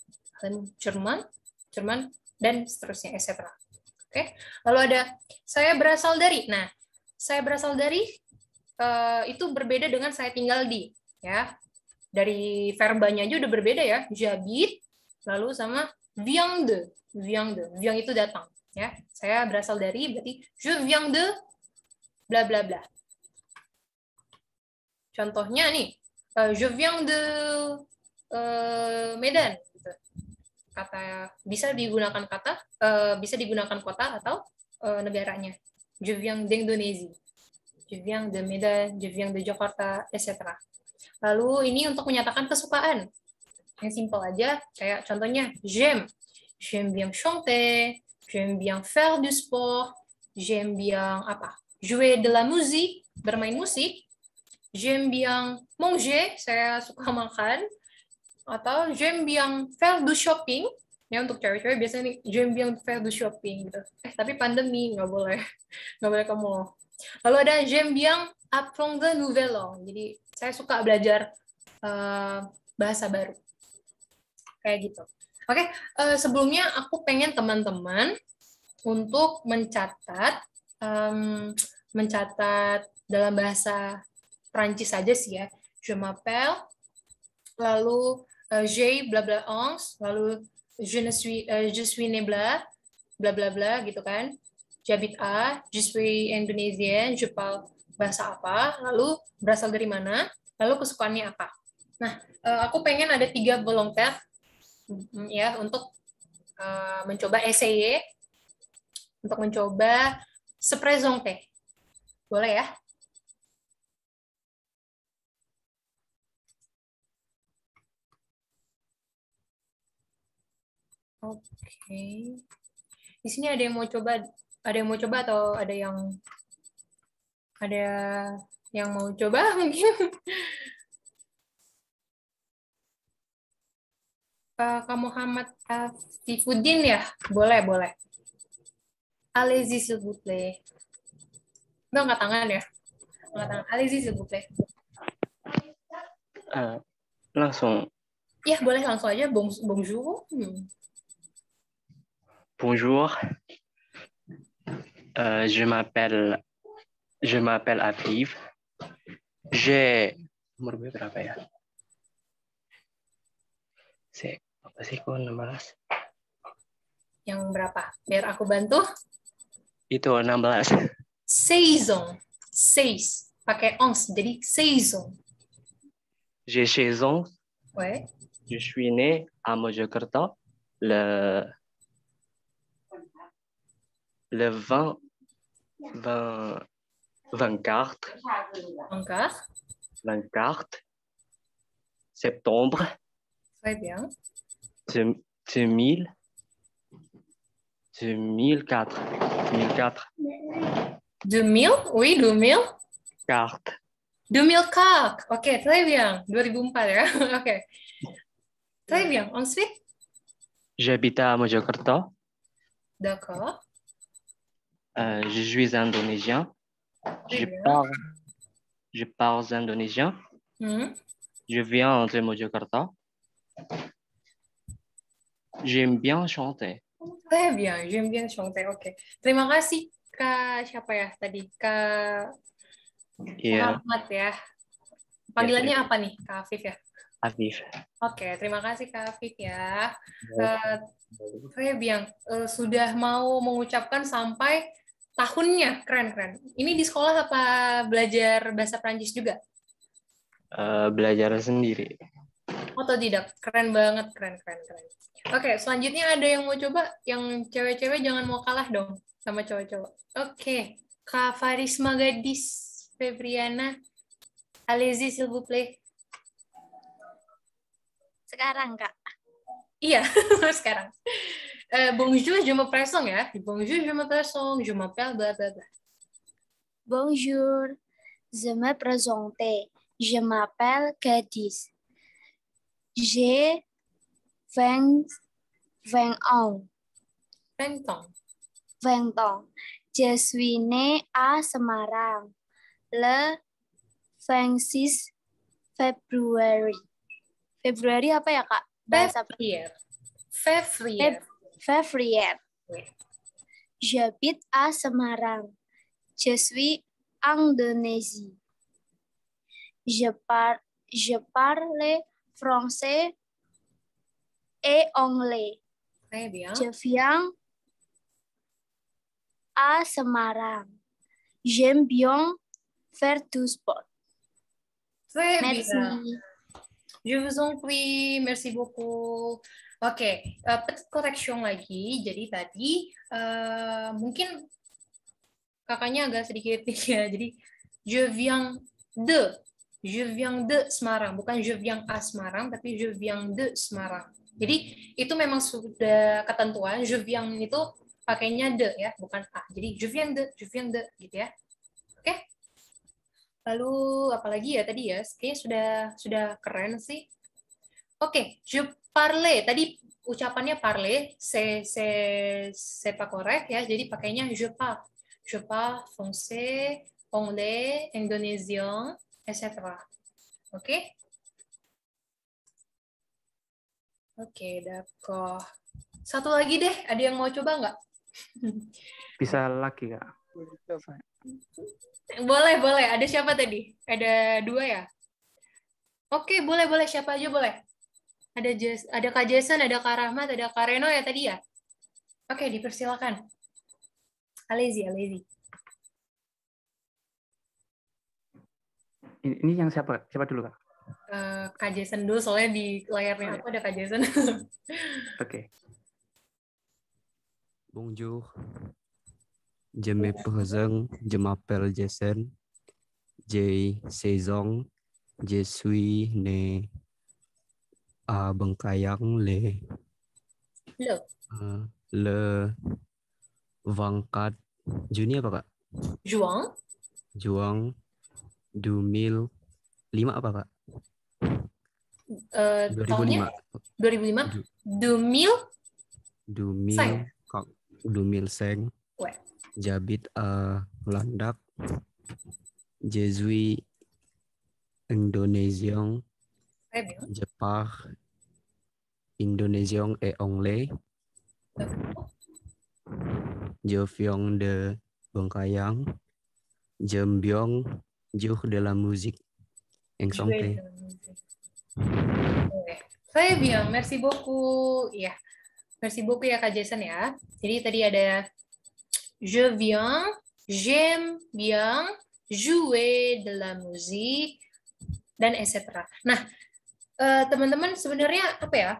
Jerman, Jerman dan seterusnya etc. Oke. Lalu ada saya berasal dari. Nah, saya berasal dari uh, itu berbeda dengan saya tinggal di ya dari verbanya aja udah berbeda ya. Jabit, lalu sama viang de. Viang de. Viang itu datang ya. Saya berasal dari berarti je viens de bla bla bla. Contohnya nih, eh, je viens de uh, eh, Medan gitu. Kata bisa digunakan kata uh, bisa digunakan kota atau uh, negaranya. Je viens Indonesia, Je viens de Medan, je viens de Jakarta, etc. Lalu ini untuk menyatakan kesukaan. Yang simpel aja, kayak contohnya j'aime. J'aime bien chanter, j'aime bien faire du sport, j'aime bien apa? Jouer de la musique, bermain musik. J'aime bien manger, saya suka (laughs) makan. Atau j'aime bien faire du shopping. Ya untuk cewek-cewek biasanya nih, j'aime bien faire du shopping gitu. Eh, tapi pandemi nggak boleh. (laughs) Nggak boleh kamu mall. Lalu ada j'aime bien apprendre the nouvelles langues. Jadi saya suka belajar uh, bahasa baru. Kayak gitu. Oke, okay, uh, eh, sebelumnya aku pengen teman-teman untuk mencatat um, mencatat dalam bahasa Prancis saja sih ya. Je m'appelle lalu uh, eh, j'ai bla bla ons, lalu je ne suis uh, je suis né bla bla bla bla gitu kan. J'habite a je suis indonésien, je parle bahasa apa, lalu berasal dari mana, lalu kesukaannya apa. Nah, eh, aku pengen ada tiga volunteer mm, ya untuk eh, mencoba essay untuk mencoba teh. Boleh ya? Oke. Okay. Di sini ada yang mau coba, ada yang mau coba atau ada yang ada yang mau coba mungkin? (laughs) Eh, Kak Muhammad Tifudin ya? Boleh, boleh. Alizi Sebutle. Udah angkat tangan ya? Angkat tangan. Alizi Sebutle. Uh, eh, langsung. Ya, boleh langsung aja. bong bonjour. Hmm. Bonjour. Euh, je m'appelle Je m'appelle Aviv. J'ai. C'est apa sih kok malas? Yang berapa? Biar aku bantu. Itu 16. Saison. Seis. Pakai ons. Jadi saison. J'ai 16 ans. Ouais. Je suis né à Mojokerto le, le 20, 20 24. 24. 24. Septembre. Très bien. 2000. 2004. 2004. 2000, oui, 2000. Carte. 2004, ok, très bien. 2004, hein? (laughs) ok. Très bien, ensuite J'habite à Mojokerto. D'accord. Euh, je suis indonésien. Je parle, je parle indonésien. Hmm? Je viens de Mojokarta. J'aime bien chanter. Très bien, j'aime bien chanter. Oke. Terima kasih Kak siapa ya tadi? Kak yeah. Muhammad ya. Panggilannya yeah. apa nih? Kak Afif ya? Afif. Oke, okay, terima kasih Kak Afif ya. Uh, Kak uh, sudah mau mengucapkan sampai tahunnya keren keren ini di sekolah apa belajar bahasa Prancis juga uh, belajar sendiri atau tidak keren banget keren keren keren oke selanjutnya ada yang mau coba yang cewek-cewek jangan mau kalah dong sama cowok-cowok oke kak Farisma gadis Febriana Alezi Silbuple sekarang kak iya (laughs) sekarang eh bonjour, je me présente. Ya. Bonjour, je me présente. Je m'appelle bla bla bla. Bonjour, je me présente. Je m'appelle Gadis. J'ai 20, 20 ans. 20 ans. 20 ans. Je suis né à Semarang le 26 February February apa ya, Kak? Bahasa Februari. Februari. Fevrier. J'habite à Semarang. Je suis Indonésie. Je, par, je parle français et anglais. Je viens à Semarang. J'aime bien faire du sport. Très Merci. bien. Je vous en prie. Merci beaucoup. Oke, okay. uh, eh, correction lagi. Jadi tadi uh, mungkin kakaknya agak sedikit ya. Jadi je viens de, je viens de Semarang, bukan je viens à Semarang, tapi je viens de Semarang. Jadi itu memang sudah ketentuan je viens itu pakainya de ya, bukan a. Jadi je viens de, je viens de gitu ya. Oke. Okay? Lalu apalagi ya tadi ya, kayaknya sudah sudah keren sih Oke, okay, je parle. Tadi ucapannya parle, se se se pas correct ya. Jadi pakainya je parle. Je parle français, anglais, indonésien, etc. Oke? Okay? Oke, okay, d'accord. Satu lagi deh, ada yang mau coba nggak? (laughs) Bisa lagi Kak. Boleh, boleh. Ada siapa tadi? Ada dua ya? Oke, boleh, boleh. Siapa aja boleh. Ada Jas ada Kak Jason, ada Kak Rahmat, ada Kak Reno ya tadi ya? Oke, dipersilakan. Alezi, Alezi. Ini, yang siapa? Siapa dulu, Kak? Uh, Kak Jason dulu, soalnya di layarnya oh, iya. aku ada Kak Jason. Oke. okay. Bonjour. Je me présente, je m'appelle Jason. Je saison. Je suis né a bengkayang le le uh, le vangkat Juni apa kak juang juang dumil lima apa kak dua ribu lima dumil dumil seng. kak dumil seng We. jabit uh, landak Jezui Indonesia, Jepang Indonesiong e Ongle, Jovion de Bongkayang, Jembyong Juh de la Musik Yang song Saya bilang, merci beaucoup. Ya, merci beaucoup ya Kak Jason ya. Jadi tadi ada je viens, j'aime bien, jouer de la musique, dan etc. Nah, eh, teman-teman sebenarnya apa ya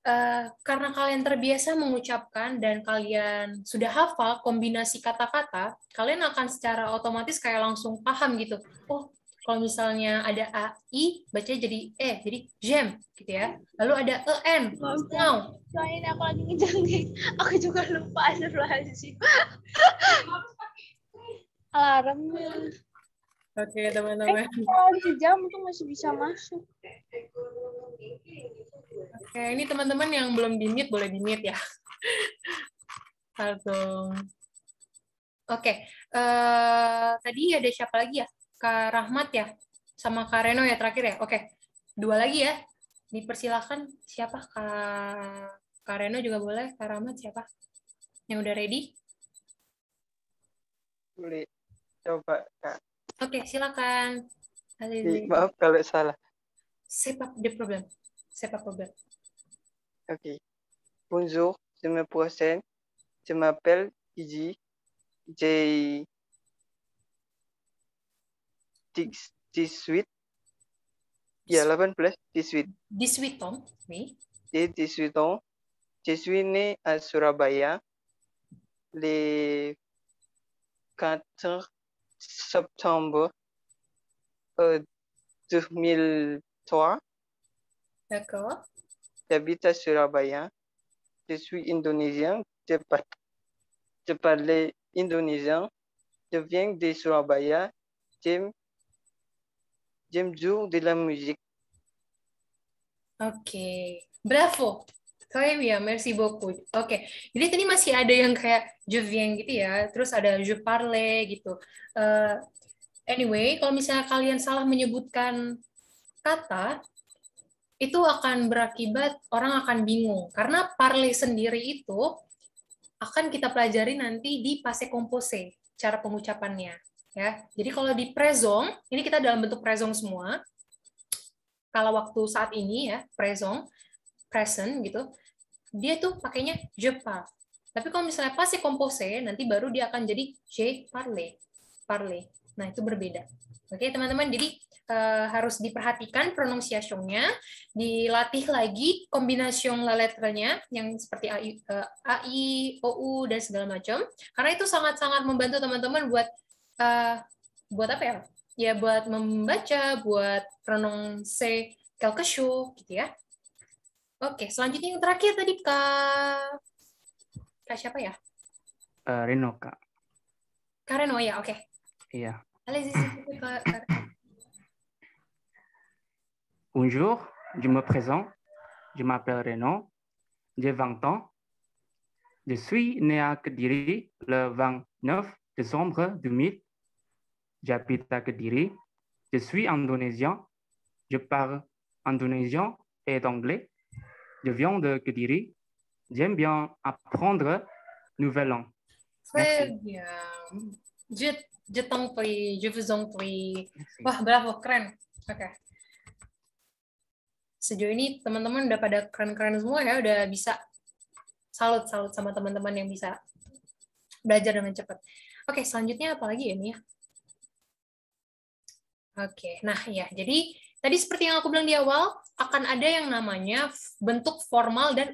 Eh, karena kalian terbiasa mengucapkan dan kalian sudah hafal kombinasi kata-kata, kalian akan secara otomatis kayak langsung paham gitu. Oh, kalau misalnya ada a i bacanya jadi e, jadi jam gitu ya. Lalu ada e n, now. Soalnya aku lagi ngejangkik, aku juga lupa ada (laughs) Alarm. Oke teman-teman. Eh, kalau sejam itu masih bisa masuk. Oke, ini teman-teman yang belum dimit boleh dimit ya. Halo. Oke, okay. Eh, tadi ada siapa lagi ya? Kak Rahmat ya, sama Kak Reno ya terakhir ya. Oke, dua lagi ya. Dipersilahkan siapa Kak Kak Reno juga boleh, Kak Rahmat siapa? Yang udah ready? Boleh. Coba Kak OK, okay, silakan. canne. maaf kalau salah. pas de problème. C'est pas problème. Ok. Bonjour, je me présente. Je m'appelle Iji. J'ai 18. Il y a 18. 18 ans, oui. J'ai 18 ans. Je suis né à Surabaya Les 4 septembre 2003. Euh, D'accord. J'habite à Surabaya. Je suis indonésien. Je, parle indonésien. Je viens de Surabaya. J'aime jouer de la musique. Ok. Bravo. Klaim ya, merci beaucoup. Oke, okay. jadi tadi masih ada yang kayak je viens gitu ya, terus ada je parle gitu. Uh, anyway, kalau misalnya kalian salah menyebutkan kata, itu akan berakibat orang akan bingung. Karena parle sendiri itu akan kita pelajari nanti di passé composé, cara pengucapannya. ya. Jadi kalau di prezong ini kita dalam bentuk prezong semua. Kalau waktu saat ini ya, prezong present gitu, dia tuh pakainya je parle. Tapi kalau misalnya passé composé, nanti baru dia akan jadi je parle. Parle. Nah, itu berbeda. Oke, teman-teman. Jadi uh, harus diperhatikan pronunciation-nya, dilatih lagi kombinasi la letternya yang seperti AI, eh, i o u dan segala macam. Karena itu sangat-sangat membantu teman-teman buat uh, buat apa ya? Ya buat membaca, buat prononse quelque gitu ya. Oke, selanjutnya yang terakhir tadi Kak Kak siapa ya? Eh, Kak. Kak ya, oke. Okay. Iya. Bonjour, je me présente. Je m'appelle Reno. J'ai 20 ans. Je suis né à Kediri le 29 décembre 2000. J'habite à Kediri. Je suis indonésien. Je parle indonésien et anglais. je viens de Kediri. J'aime bien apprendre nouvel langue. Très bien. Je, je t'en prie, je vous en prie. Wah, bravo, keren. Oke. Okay. Sejauh ini teman-teman udah pada keren-keren semua ya, udah bisa salut-salut sama teman-teman yang bisa belajar dengan cepat. Oke, okay, selanjutnya apa lagi ya Mia? Oke, okay, nah ya, jadi Tadi seperti yang aku bilang di awal, akan ada yang namanya bentuk formal dan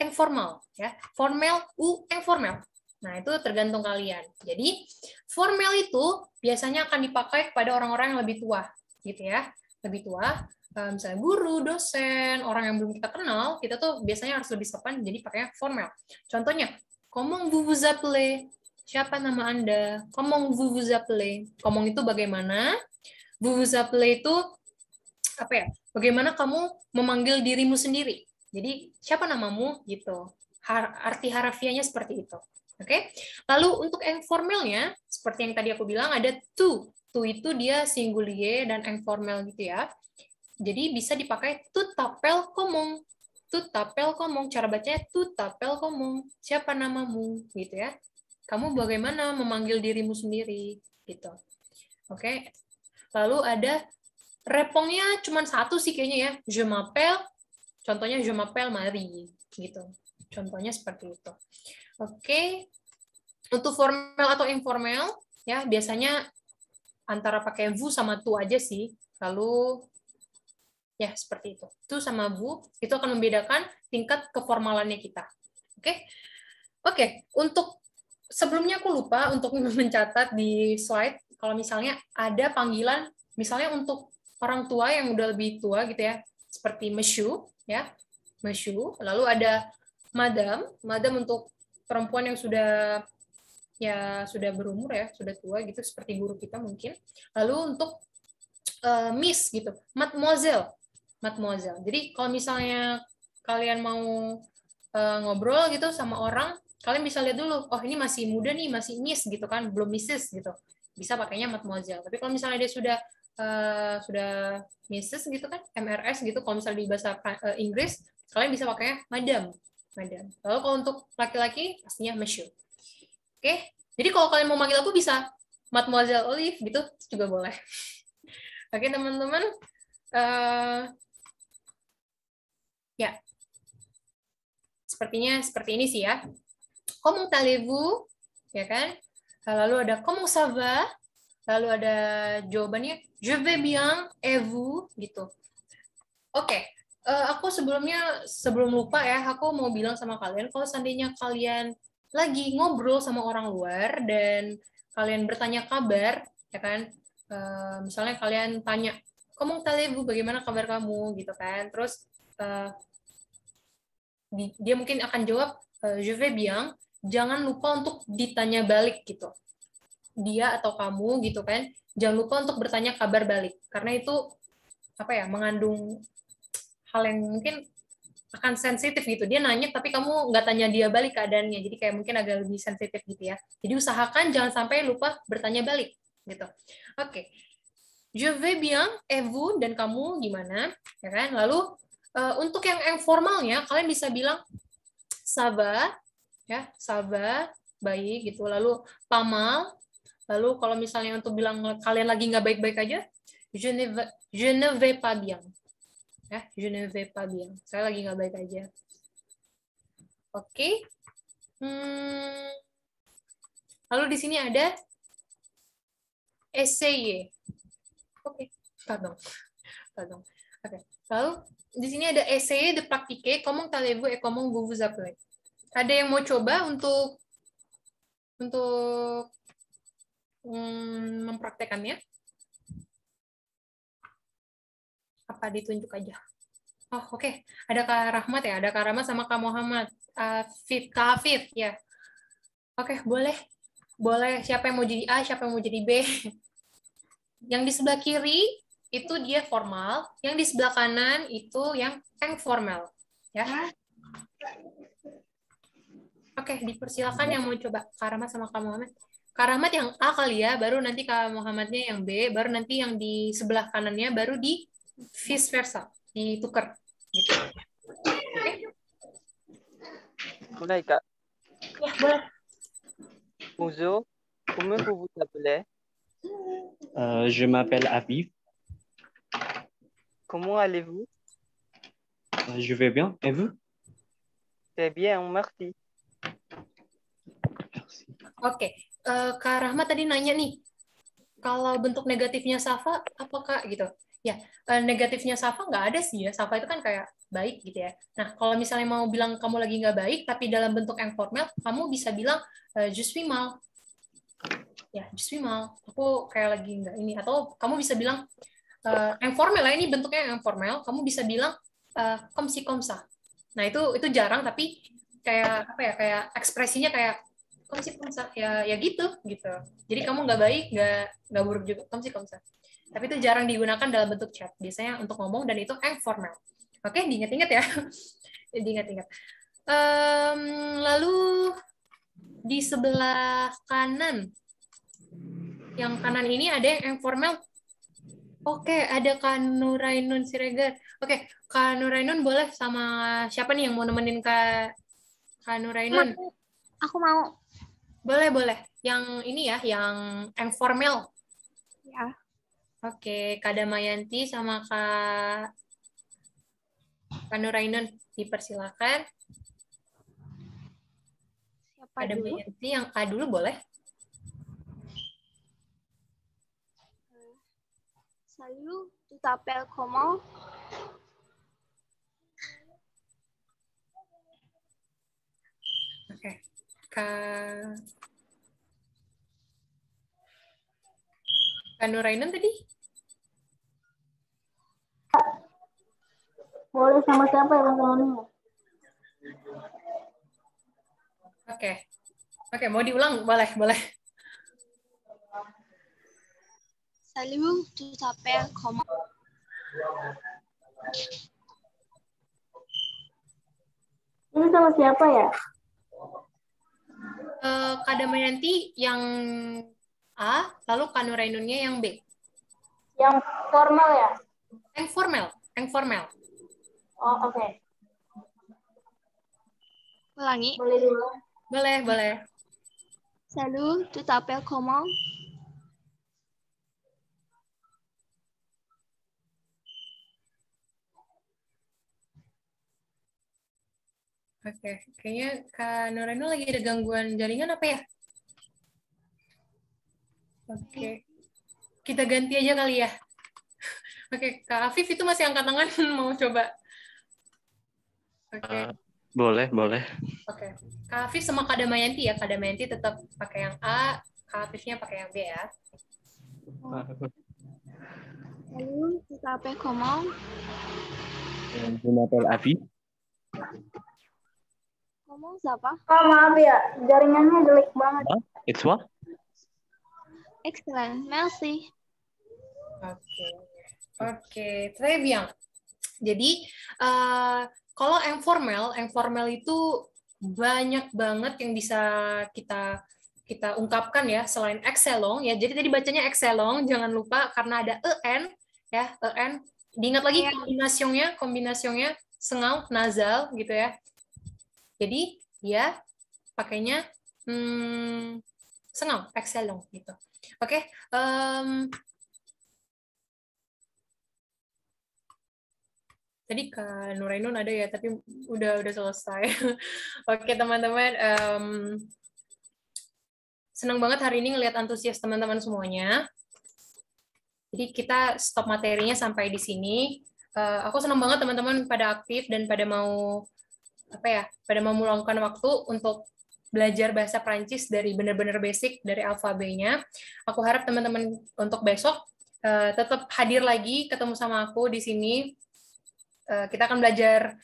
informal. ya Formal, u informal. Nah, itu tergantung kalian. Jadi, formal itu biasanya akan dipakai kepada orang-orang yang lebih tua, gitu ya. Lebih tua, eh, misalnya guru, dosen, orang yang belum kita kenal, kita tuh biasanya harus lebih sopan, jadi pakainya formal. Contohnya, komong vuvuzaple, siapa nama Anda? Komong vuvuzaple. Komong itu bagaimana? Vuvuzela itu apa ya? Bagaimana kamu memanggil dirimu sendiri? Jadi siapa namamu gitu. har Arti harafiahnya seperti itu. Oke. Okay? Lalu untuk yang formalnya seperti yang tadi aku bilang ada to. To itu dia singulier dan informal gitu ya. Jadi bisa dipakai to tapel komong. To tapel komong. Cara bacanya to tapel komong. Siapa namamu gitu ya. Kamu bagaimana memanggil dirimu sendiri gitu. Oke. Okay? Lalu ada repongnya cuma satu sih kayaknya ya, je m'appelle. Contohnya je m'appelle Mari gitu. Contohnya seperti itu. Oke. Untuk formal atau informal ya biasanya antara pakai vous sama tu aja sih. Lalu ya seperti itu. Tu sama vous itu akan membedakan tingkat keformalannya kita. Oke. Oke, untuk sebelumnya aku lupa untuk (laughs) mencatat di slide kalau misalnya ada panggilan misalnya untuk orang tua yang udah lebih tua gitu ya seperti mesyu ya mesyu lalu ada madam madam untuk perempuan yang sudah ya sudah berumur ya sudah tua gitu seperti guru kita mungkin lalu untuk uh, miss gitu mademoiselle mademoiselle jadi kalau misalnya kalian mau uh, ngobrol gitu sama orang kalian bisa lihat dulu oh ini masih muda nih masih miss gitu kan belum missis gitu bisa pakainya mademoiselle. Tapi kalau misalnya dia sudah uh, sudah Mrs gitu kan, MRS gitu kalau misalnya di bahasa uh, Inggris, kalian bisa pakainya madam, madam. Lalu kalau untuk laki-laki pastinya monsieur. Oke. Okay? Jadi kalau kalian mau manggil aku bisa Mademoiselle Olive gitu juga boleh. (laughs) Oke, okay, teman-teman. Uh, ya. Yeah. Sepertinya seperti ini sih ya. Comment allez-vous? Ya kan? Lalu ada comment ça va? Lalu ada jawabannya je vais bien et vous gitu. Oke, okay. uh, eh, aku sebelumnya sebelum lupa ya, aku mau bilang sama kalian kalau seandainya kalian lagi ngobrol sama orang luar dan kalian bertanya kabar, ya kan? Uh, misalnya kalian tanya, "Kamu bu bagaimana kabar kamu?" gitu kan. Terus uh, dia mungkin akan jawab je vais bien jangan lupa untuk ditanya balik gitu dia atau kamu gitu kan jangan lupa untuk bertanya kabar balik karena itu apa ya mengandung hal yang mungkin akan sensitif gitu dia nanya tapi kamu nggak tanya dia balik keadaannya jadi kayak mungkin agak lebih sensitif gitu ya jadi usahakan jangan sampai lupa bertanya balik gitu oke okay. je vais bien et dan kamu gimana ya kan lalu uh, untuk yang informalnya kalian bisa bilang sabar ya sabar baik gitu lalu Pamal lalu kalau misalnya untuk bilang kalian lagi nggak baik-baik aja je ne, vais, je ne vais pas bien ya je ne vais pas bien saya lagi nggak baik aja oke okay. hmm. lalu di sini ada essay oke okay. pardon oke lalu di sini ada essay de pratiquer comment allez-vous et comment vous vous appelez ada yang mau coba untuk untuk hmm, mempraktekannya? Apa ditunjuk aja? Oh, oke. Okay. Ada Kak Rahmat ya? Ada Kak Rahmat sama Kak Muhammad. Ah, fit, Kak fit ya. Oke, okay, boleh. Boleh. Siapa yang mau jadi A, siapa yang mau jadi B. (laughs) yang di sebelah kiri, itu dia formal. Yang di sebelah kanan, itu yang informal. Ya. Oke, dipersilakan yang mau coba karamat sama Kak Muhammad. Karamat yang A kali ya, baru nanti Kak Muhammadnya yang B, baru nanti yang di sebelah kanannya, baru di vice versa, ditukar. Gitu. Mulai, Kak. Ya, boleh. Muzo, comment vous vous appelez? je m'appelle Aviv. Comment allez-vous? Euh, je vais bien, et vous? Très bien, merci. Oke, okay. uh, eh, Kak Rahma tadi nanya nih, kalau bentuk negatifnya Safa, apakah gitu? Ya, uh, negatifnya Safa nggak ada sih ya. Safa itu kan kayak baik gitu ya. Nah, kalau misalnya mau bilang kamu lagi nggak baik, tapi dalam bentuk yang formal, kamu bisa bilang uh, be mal. Ya, be mal. Aku kayak lagi nggak ini. Atau kamu bisa bilang uh, yang formal lah. Ya, ini bentuknya yang formal. Kamu bisa bilang uh, komsi komsa. Nah, itu itu jarang, tapi kayak apa ya? Kayak ekspresinya kayak kamu sih komsa ya ya gitu gitu jadi kamu nggak baik nggak nggak buruk juga kamu sih kamu tapi itu jarang digunakan dalam bentuk chat biasanya untuk ngomong dan itu informal eh, formal oke diingat-ingat ya (laughs) diingat-ingat um, lalu di sebelah kanan yang kanan ini ada yang informal eh, Oke, ada kanurainun Siregar. Oke, okay, boleh sama siapa nih yang mau nemenin Kak, kanurainun Aku mau. Boleh, boleh. Yang ini ya, yang informal. Ya. Oke, Kak Damayanti sama Kak Panurainun dipersilakan. Siapa Kak Damayanti yang A dulu boleh. sayu tu komo. Oke. Okay. Kak Kak Nurainan tadi? Boleh sama siapa ya mas Oke. Okay. Oke, okay, mau diulang? Boleh, boleh. Salimu, tu t'appelles koma. Ini sama siapa ya? uh, eh, nanti yang A, lalu kanurainunnya yang B. Yang formal ya? Yang formal, yang formal. Oh, oke. Okay. Ulangi. Boleh dulu. Boleh, boleh. Salut, tutapel appelle comment? Oke, kayaknya Kak Noreno lagi ada gangguan jaringan apa ya? Oke, iya. kita ganti aja kali ya. Oke, Kak Afif itu masih angkat tangan (laughs) mau coba. Oke. Uh, boleh, boleh. Oke, Kak Afif sama Kak Damayanti ya. Kak Damayanti tetap pakai yang A, Kak Afifnya pakai yang B ya. Halo, kita apa yang ngomong? Terima Afif ngomong siapa? Oh, maaf ya, jaringannya jelek banget. Huh? It's what? Excellent, merci. Oke, okay. oke, okay. très bien. Jadi, uh, kalau informal, informal itu banyak banget yang bisa kita kita ungkapkan ya selain excelong ya. Jadi tadi bacanya excelong, jangan lupa karena ada en ya en. Diingat lagi iya. kombinasinya, kombinasinya sengau, nazal gitu ya. Jadi dia pakainya hmm, senang, excellent gitu. Oke, okay? um, tadi Kak Nurainun ada ya, tapi udah udah selesai. (laughs) Oke okay, teman-teman, um, senang banget hari ini ngelihat antusias teman-teman semuanya. Jadi kita stop materinya sampai di sini. Uh, aku senang banget teman-teman pada aktif dan pada mau apa ya pada memulangkan waktu untuk belajar bahasa Prancis dari benar-benar basic dari alfabetnya. Aku harap teman-teman untuk besok uh, tetap hadir lagi ketemu sama aku di sini. Uh, kita akan belajar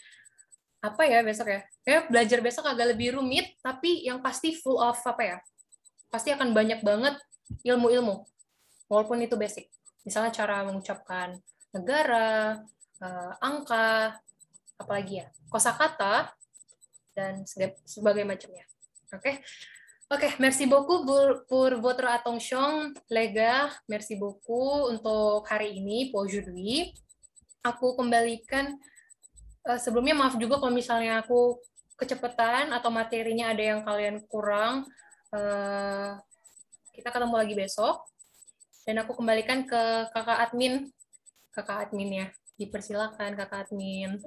apa ya besok ya? ya belajar besok agak lebih rumit, tapi yang pasti full of apa ya? Pasti akan banyak banget ilmu-ilmu, walaupun itu basic. Misalnya cara mengucapkan negara, uh, angka, apalagi ya, kosakata dan sebagai macamnya. Oke. Okay? Oke, okay, merci beaucoup pour votre attention, lega. Merci beaucoup untuk hari ini, aujourd'hui. Aku kembalikan, eh, sebelumnya maaf juga kalau misalnya aku kecepatan atau materinya ada yang kalian kurang. Eh, kita ketemu lagi besok. Dan aku kembalikan ke kakak admin. Kakak admin ya. Dipersilakan kakak admin.